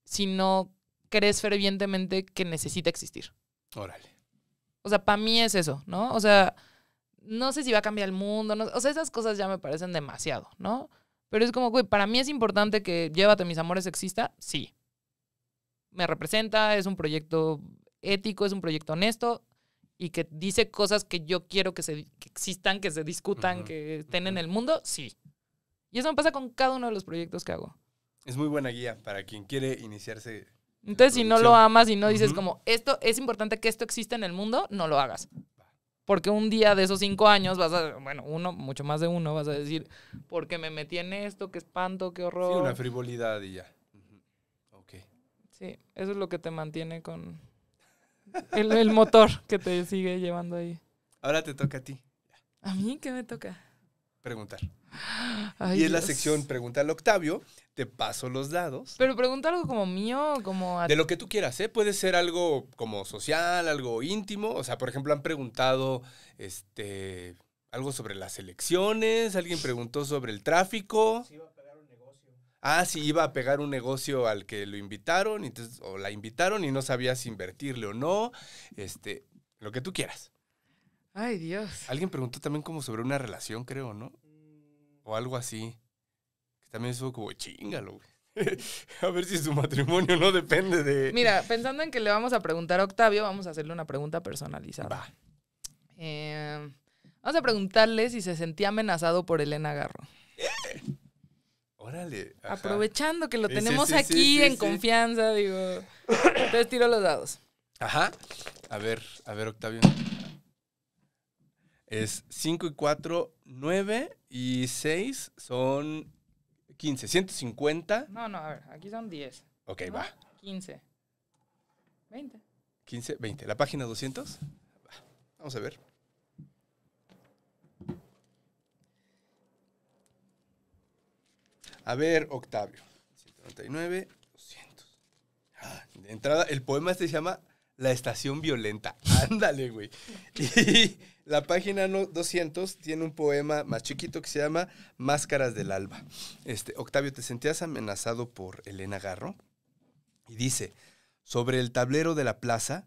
si no crees fervientemente que necesita existir. Órale. O sea, para mí es eso, ¿no? O sea, no sé si va a cambiar el mundo, o sea, esas cosas ya me parecen demasiado, ¿no? Pero es como, güey, para mí es importante que Llévate mis amores exista, sí. Me representa, es un proyecto ético, es un proyecto honesto y que dice cosas que yo quiero que, se, existan, que se discutan, que estén en el mundo, sí. Y eso me pasa con cada uno de los proyectos que hago. Es muy buena guía para quien quiere iniciarse. Entonces, si no lo amas y no dices como, esto es importante que esto exista en el mundo, no lo hagas. Porque un día de esos cinco años vas a, bueno, uno, mucho más de uno, vas a decir, porque me metí en esto, qué espanto, qué horror. Sí, una frivolidad y ya. Ok. Sí, eso es lo que te mantiene con, el, motor que te sigue llevando ahí. Ahora te toca a ti. ¿A mí qué me toca? Preguntar. y es la sección Pregunta al Octavio, te paso los dados. Pero pregunta algo como mío, como... A... De lo que tú quieras, ¿eh? Puede ser algo como social, algo íntimo. O sea, por ejemplo, han preguntado, este, algo sobre las elecciones, alguien preguntó sobre el tráfico. Ah, sí, iba a pegar un negocio al que lo invitaron, entonces, o la invitaron y no sabías invertirle o no, este, lo que tú quieras. Ay, Dios. Alguien preguntó también como sobre una relación, creo, ¿no? O algo así. Que también estuvo como, chingalo, güey. A ver si su matrimonio no depende de. Mira, pensando en que le vamos a preguntar a Octavio, vamos a hacerle una pregunta personalizada. Eh, vamos a preguntarle si se sentía amenazado por Elena Garro. Órale. Aprovechando que lo tenemos aquí en confianza, digo. Entonces tiro los dados. Ajá. A ver, a ver, Octavio. Es 5 y 4, 9 y 6 son 15. 150. No, no, a ver, aquí son 10. Ok, va. 15. 20. 15, 20. La página 200. Vamos a ver. A ver, Octavio. 59. 200. Ah, de entrada, el poema este se llama La Estación Violenta. Ándale, güey. Y la página 200 tiene un poema más chiquito que se llama Máscaras del Alba. Este, Octavio, ¿te sentías amenazado por Elena Garro? Y dice, sobre el tablero de la plaza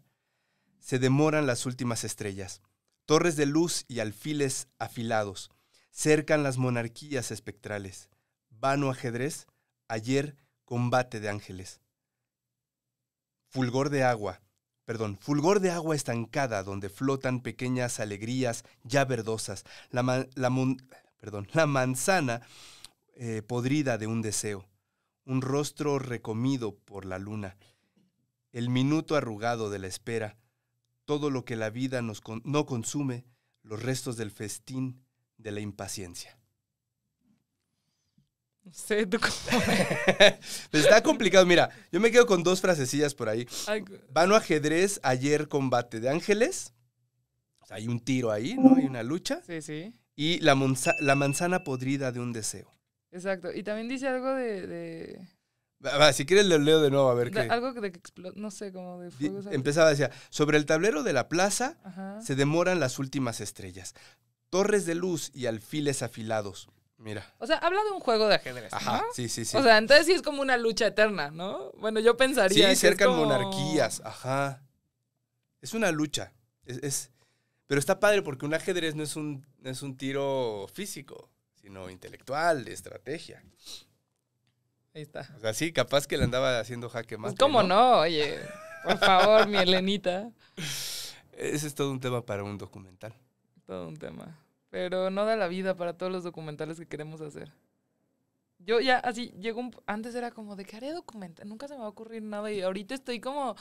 se demoran las últimas estrellas. Torres de luz y alfiles afilados cercan las monarquías espectrales vano ajedrez, ayer combate de ángeles. Fulgor de agua, perdón, fulgor de agua estancada donde flotan pequeñas alegrías ya verdosas, la, perdón, la manzana eh, podrida de un deseo, un rostro recomido por la luna, el minuto arrugado de la espera, todo lo que la vida nos no consume, los restos del festín de la impaciencia. Pues está complicado. Mira, yo me quedo con dos frasecillas por ahí. Vano ajedrez, ayer combate de ángeles. hay un tiro ahí, ¿no? Uh. Hay una lucha. Sí, sí. Y la, manzana podrida de un deseo. Exacto. Y también dice algo de... si quieres lo leo de nuevo, a ver qué. Algo de que explota, no sé, como de fuego. Empezaba, decía, sobre el tablero de la plaza se demoran las últimas estrellas. Torres de luz y alfiles afilados Mira. O sea, habla de un juego de ajedrez. Ajá, sí, sí, sí. O sea, entonces sí es como una lucha eterna, ¿no? Bueno, yo pensaría. Sí, cercan de monarquías, ajá. Es una lucha. Es, Pero está padre porque un ajedrez no es un, es un tiro físico, sino intelectual, de estrategia. Ahí está. O sea, sí, capaz que le andaba haciendo jaque más. ¿Cómo no? no? Oye, por favor, mi Elenita. Ese es todo un tema para un documental. Todo un tema. Pero no da la vida para todos los documentales que queremos hacer. Yo ya así, llego un... Antes era como, ¿de qué haré documental? Nunca se me va a ocurrir nada y ahorita estoy como...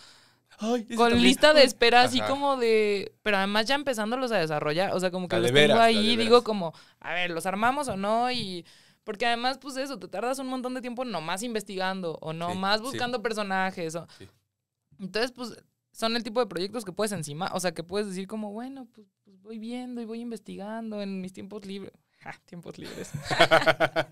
Ay, con lista de espera, así como de. Pero además ya empezándolos a desarrollar. O sea, como que los tengo ahí digo como, a ver, ¿los armamos o no? Y. Porque además, pues eso, te tardas un montón de tiempo nomás investigando o nomás buscando personajes. Entonces, pues, son el tipo de proyectos que puedes encima. O sea, que puedes decir como, bueno, pues voy viendo y voy investigando en mis tiempos libres. tiempos libres.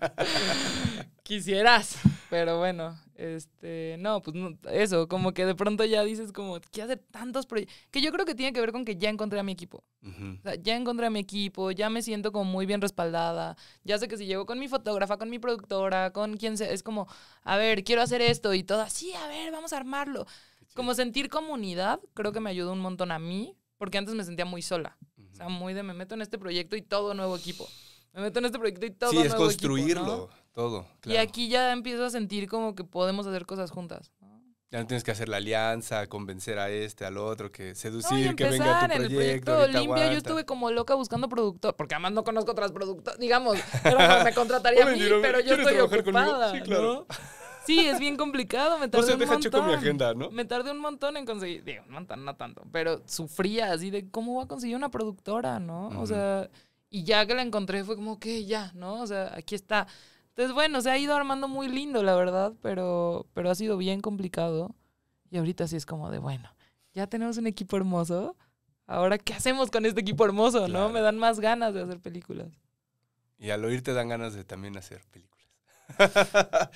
Quisieras, pero bueno, este, no, pues eso, como que de pronto ya dices como, ¿qué hacer tantos proyectos? Que yo creo que tiene que ver con que ya encontré a mi equipo. o sea, ya encontré a mi equipo, ya me siento como muy bien respaldada. Ya sé que si llego con mi fotógrafa, con mi productora, con quien sea, es como, a ver, quiero hacer esto y todo, sí, a ver, vamos a armarlo. Como sentir comunidad, creo que me ayudó un montón a mí, porque antes me sentía muy sola. Está muy de me meto en este proyecto y todo nuevo equipo. Me meto en este proyecto y todo nuevo equipo. Sí, es construirlo, todo. Y aquí ya empiezo a sentir como que podemos hacer cosas juntas. Ya no tienes que hacer la alianza, convencer a este, al otro, que seducir, que venga tu proyecto. En el proyecto limpio, yo estuve como loca buscando productor, porque además no conozco otras productos digamos, me contrataría a mí, pero yo estoy ocupada. Sí, claro. Sí, es bien complicado. Me tardé un montón. Me tardé un montón en conseguir. Digo, no tanto. Pero sufría así de cómo voy a conseguir una productora, ¿no? O sea, y ya que la encontré fue como que ya, ¿no? O sea, aquí está. Entonces, bueno, se ha ido armando muy lindo, la verdad, pero, pero ha sido bien complicado. Y ahorita sí es como de, bueno, ya tenemos un equipo hermoso. Ahora, ¿qué hacemos con este equipo hermoso? ¿No? Me dan más ganas de hacer películas. Y al oír dan ganas de también hacer películas.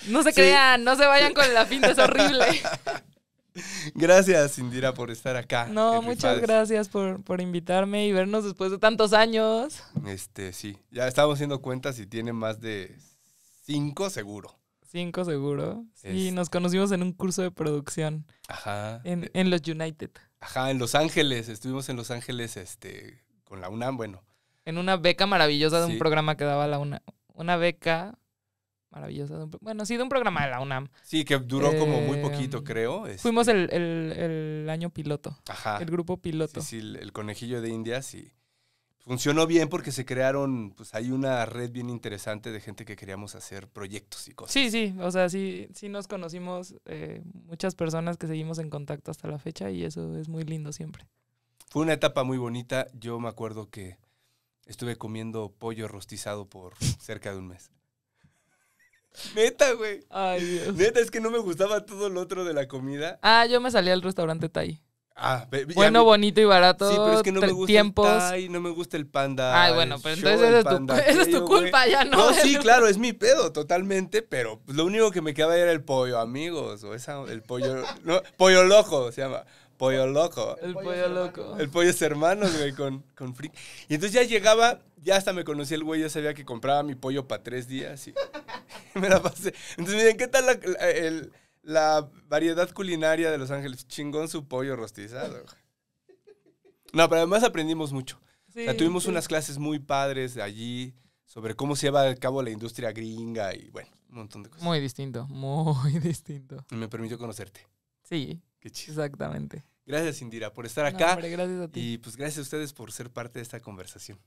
No se crean, no se vayan con la finta, es horrible. Gracias, Indira, por estar acá. No, muchas gracias por, invitarme y vernos después de tantos años. Este, sí. Ya estamos haciendo cuentas y tiene más de cinco seguro. Cinco seguro. Y nos conocimos en un curso de producción. Ajá. En, en, los United. Ajá, en Los Ángeles. Estuvimos en Los Ángeles, este, con la UNAM, bueno. En una beca maravillosa de un programa que daba la UNAM. Una beca maravillosa. Bueno, sí, de un programa de la UNAM. Sí, que duró como muy eh, poquito, creo. Este. Fuimos el, año piloto. Ajá. El grupo piloto. Sí, sí el, conejillo de Indias y funcionó bien porque se crearon, pues hay una red bien interesante de gente que queríamos hacer proyectos y cosas. Sí, sí, o sea, sí, sí nos conocimos eh, muchas personas que seguimos en contacto hasta la fecha y eso es muy lindo siempre. Fue una etapa muy bonita. Yo me acuerdo que estuve comiendo pollo rostizado por cerca de un mes. Neta, güey. Ay, Dios. Neta, es que no me gustaba todo lo otro de la comida. Ah, yo me salí al restaurante Thai. Ah, bueno, bonito y barato. Sí, pero es que no me gusta el no me gusta el panda. Ay, bueno, pero entonces es tu, culpa, ya no. No, sí, claro, es mi pedo totalmente, pero lo único que me quedaba era el pollo, amigos, o esa, el pollo, pollo loco se llama pollo loco. El, pollo, loco. El pollo es hermano, güey, con, con Y entonces ya llegaba, ya hasta me conocí el güey, ya sabía que compraba mi pollo para tres días y, me la pasé. Entonces, miren, ¿qué tal la, variedad culinaria de Los Ángeles? Chingón su pollo rostizado, No, pero además aprendimos mucho. Sí, tuvimos unas clases muy padres de allí sobre cómo se lleva a cabo la industria gringa y bueno, un montón de cosas. Muy distinto, muy distinto. me permitió conocerte. Sí, Exactamente. Gracias, Indira, por estar acá. gracias a ti. Y pues gracias a ustedes por ser parte de esta conversación.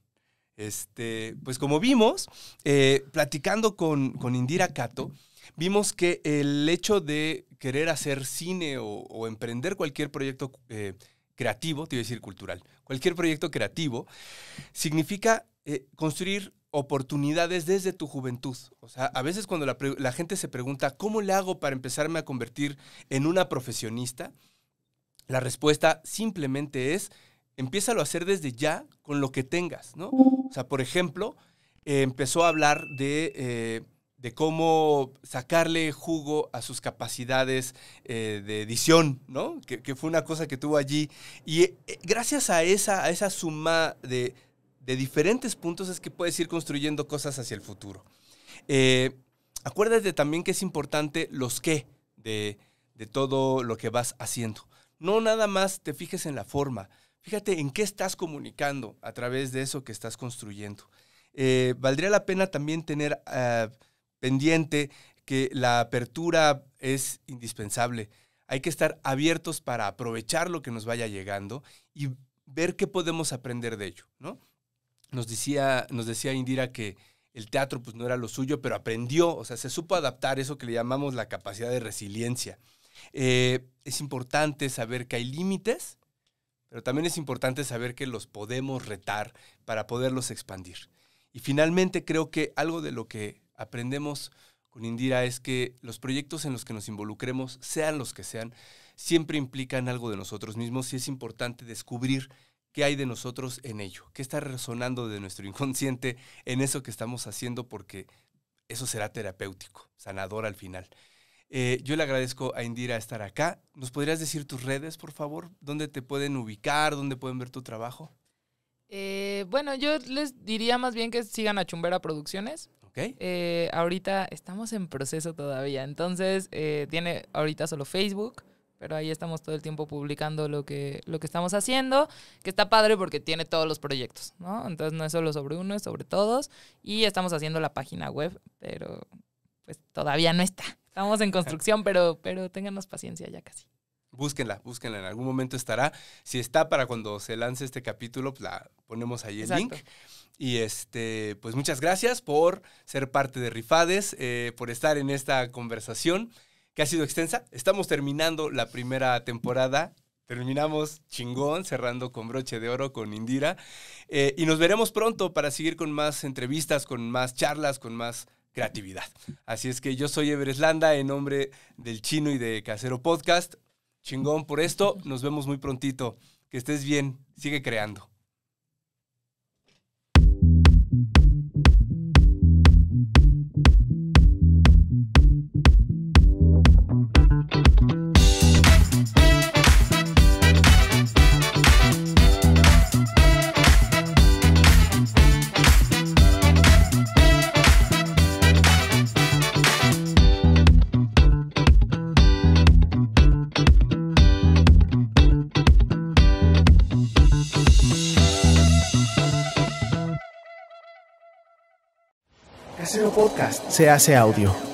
Este, pues como vimos, eh, platicando con, Indira Cato, vimos que el hecho de querer hacer cine o, emprender cualquier proyecto eh, creativo, te iba a decir cultural, cualquier proyecto creativo, significa eh, construir oportunidades desde tu juventud. O sea, a veces cuando la, gente se pregunta, ¿cómo le hago para empezarme a convertir en una profesionista? La respuesta simplemente es, empiézalo a hacer desde ya con lo que tengas, ¿no? O sea, por ejemplo, eh, empezó a hablar eh, de, cómo sacarle jugo a sus capacidades eh, de edición, ¿no? Que, que, fue una cosa que tuvo allí. Y gracias a esa, a esa suma de, de diferentes puntos es que puedes ir construyendo cosas hacia el futuro. Eh, acuérdate también que es importante los qué de, de todo lo que vas haciendo. No nada más te fijes en la forma, fíjate en qué estás comunicando a través de eso que estás construyendo. Eh, valdría la pena también tener ah, pendiente que la apertura es indispensable. Hay que estar abiertos para aprovechar lo que nos vaya llegando y ver qué podemos aprender de ello, ¿no? nos decía, nos Indira que el teatro pues no era lo suyo, pero aprendió, o sea, se supo adaptar eso que le llamamos la capacidad de resiliencia. Eh, es importante saber que hay límites, pero también es importante saber que los podemos retar para poderlos expandir. Y finalmente creo que algo de lo que aprendemos con Indira es que los proyectos en los que nos involucremos, sean los que sean, siempre implican algo de nosotros mismos y es importante descubrir qué hay de nosotros en ello, qué está resonando de nuestro inconsciente en eso que estamos haciendo, porque eso será terapéutico, sanador al final. Eh, yo le agradezco a Indira estar acá. ¿Nos podrías decir tus redes, por favor? ¿Dónde te pueden ubicar? ¿Dónde pueden ver tu trabajo? Eh, bueno, yo les diría más bien que sigan a Chumbera Producciones. Ok. Eh, ahorita estamos en proceso todavía, entonces tiene ahorita solo Facebook pero ahí estamos todo el tiempo publicando lo que, lo que estamos haciendo, que está padre porque tiene todos los proyectos, ¿no? Entonces no es solo sobre uno, es sobre todos. Y estamos haciendo la página web, pero pues todavía no está. Estamos en construcción, pero, pero paciencia ya casi. Búsquenla, búsquenla, en algún momento estará. Si está para cuando se lance este capítulo, pues la ponemos ahí el link. Y este, pues muchas gracias por ser parte de Rifades, eh, por estar en esta conversación que ha sido extensa. Estamos terminando la primera temporada. Terminamos chingón, cerrando con broche de oro con Indira. Eh, y nos veremos pronto para seguir con más entrevistas, con más charlas, con más creatividad. Así es que yo soy Everest Landa en nombre del chino y de Casero Podcast. Chingón por esto. Nos vemos muy prontito. Que estés bien. Sigue creando. podcast se hace audio.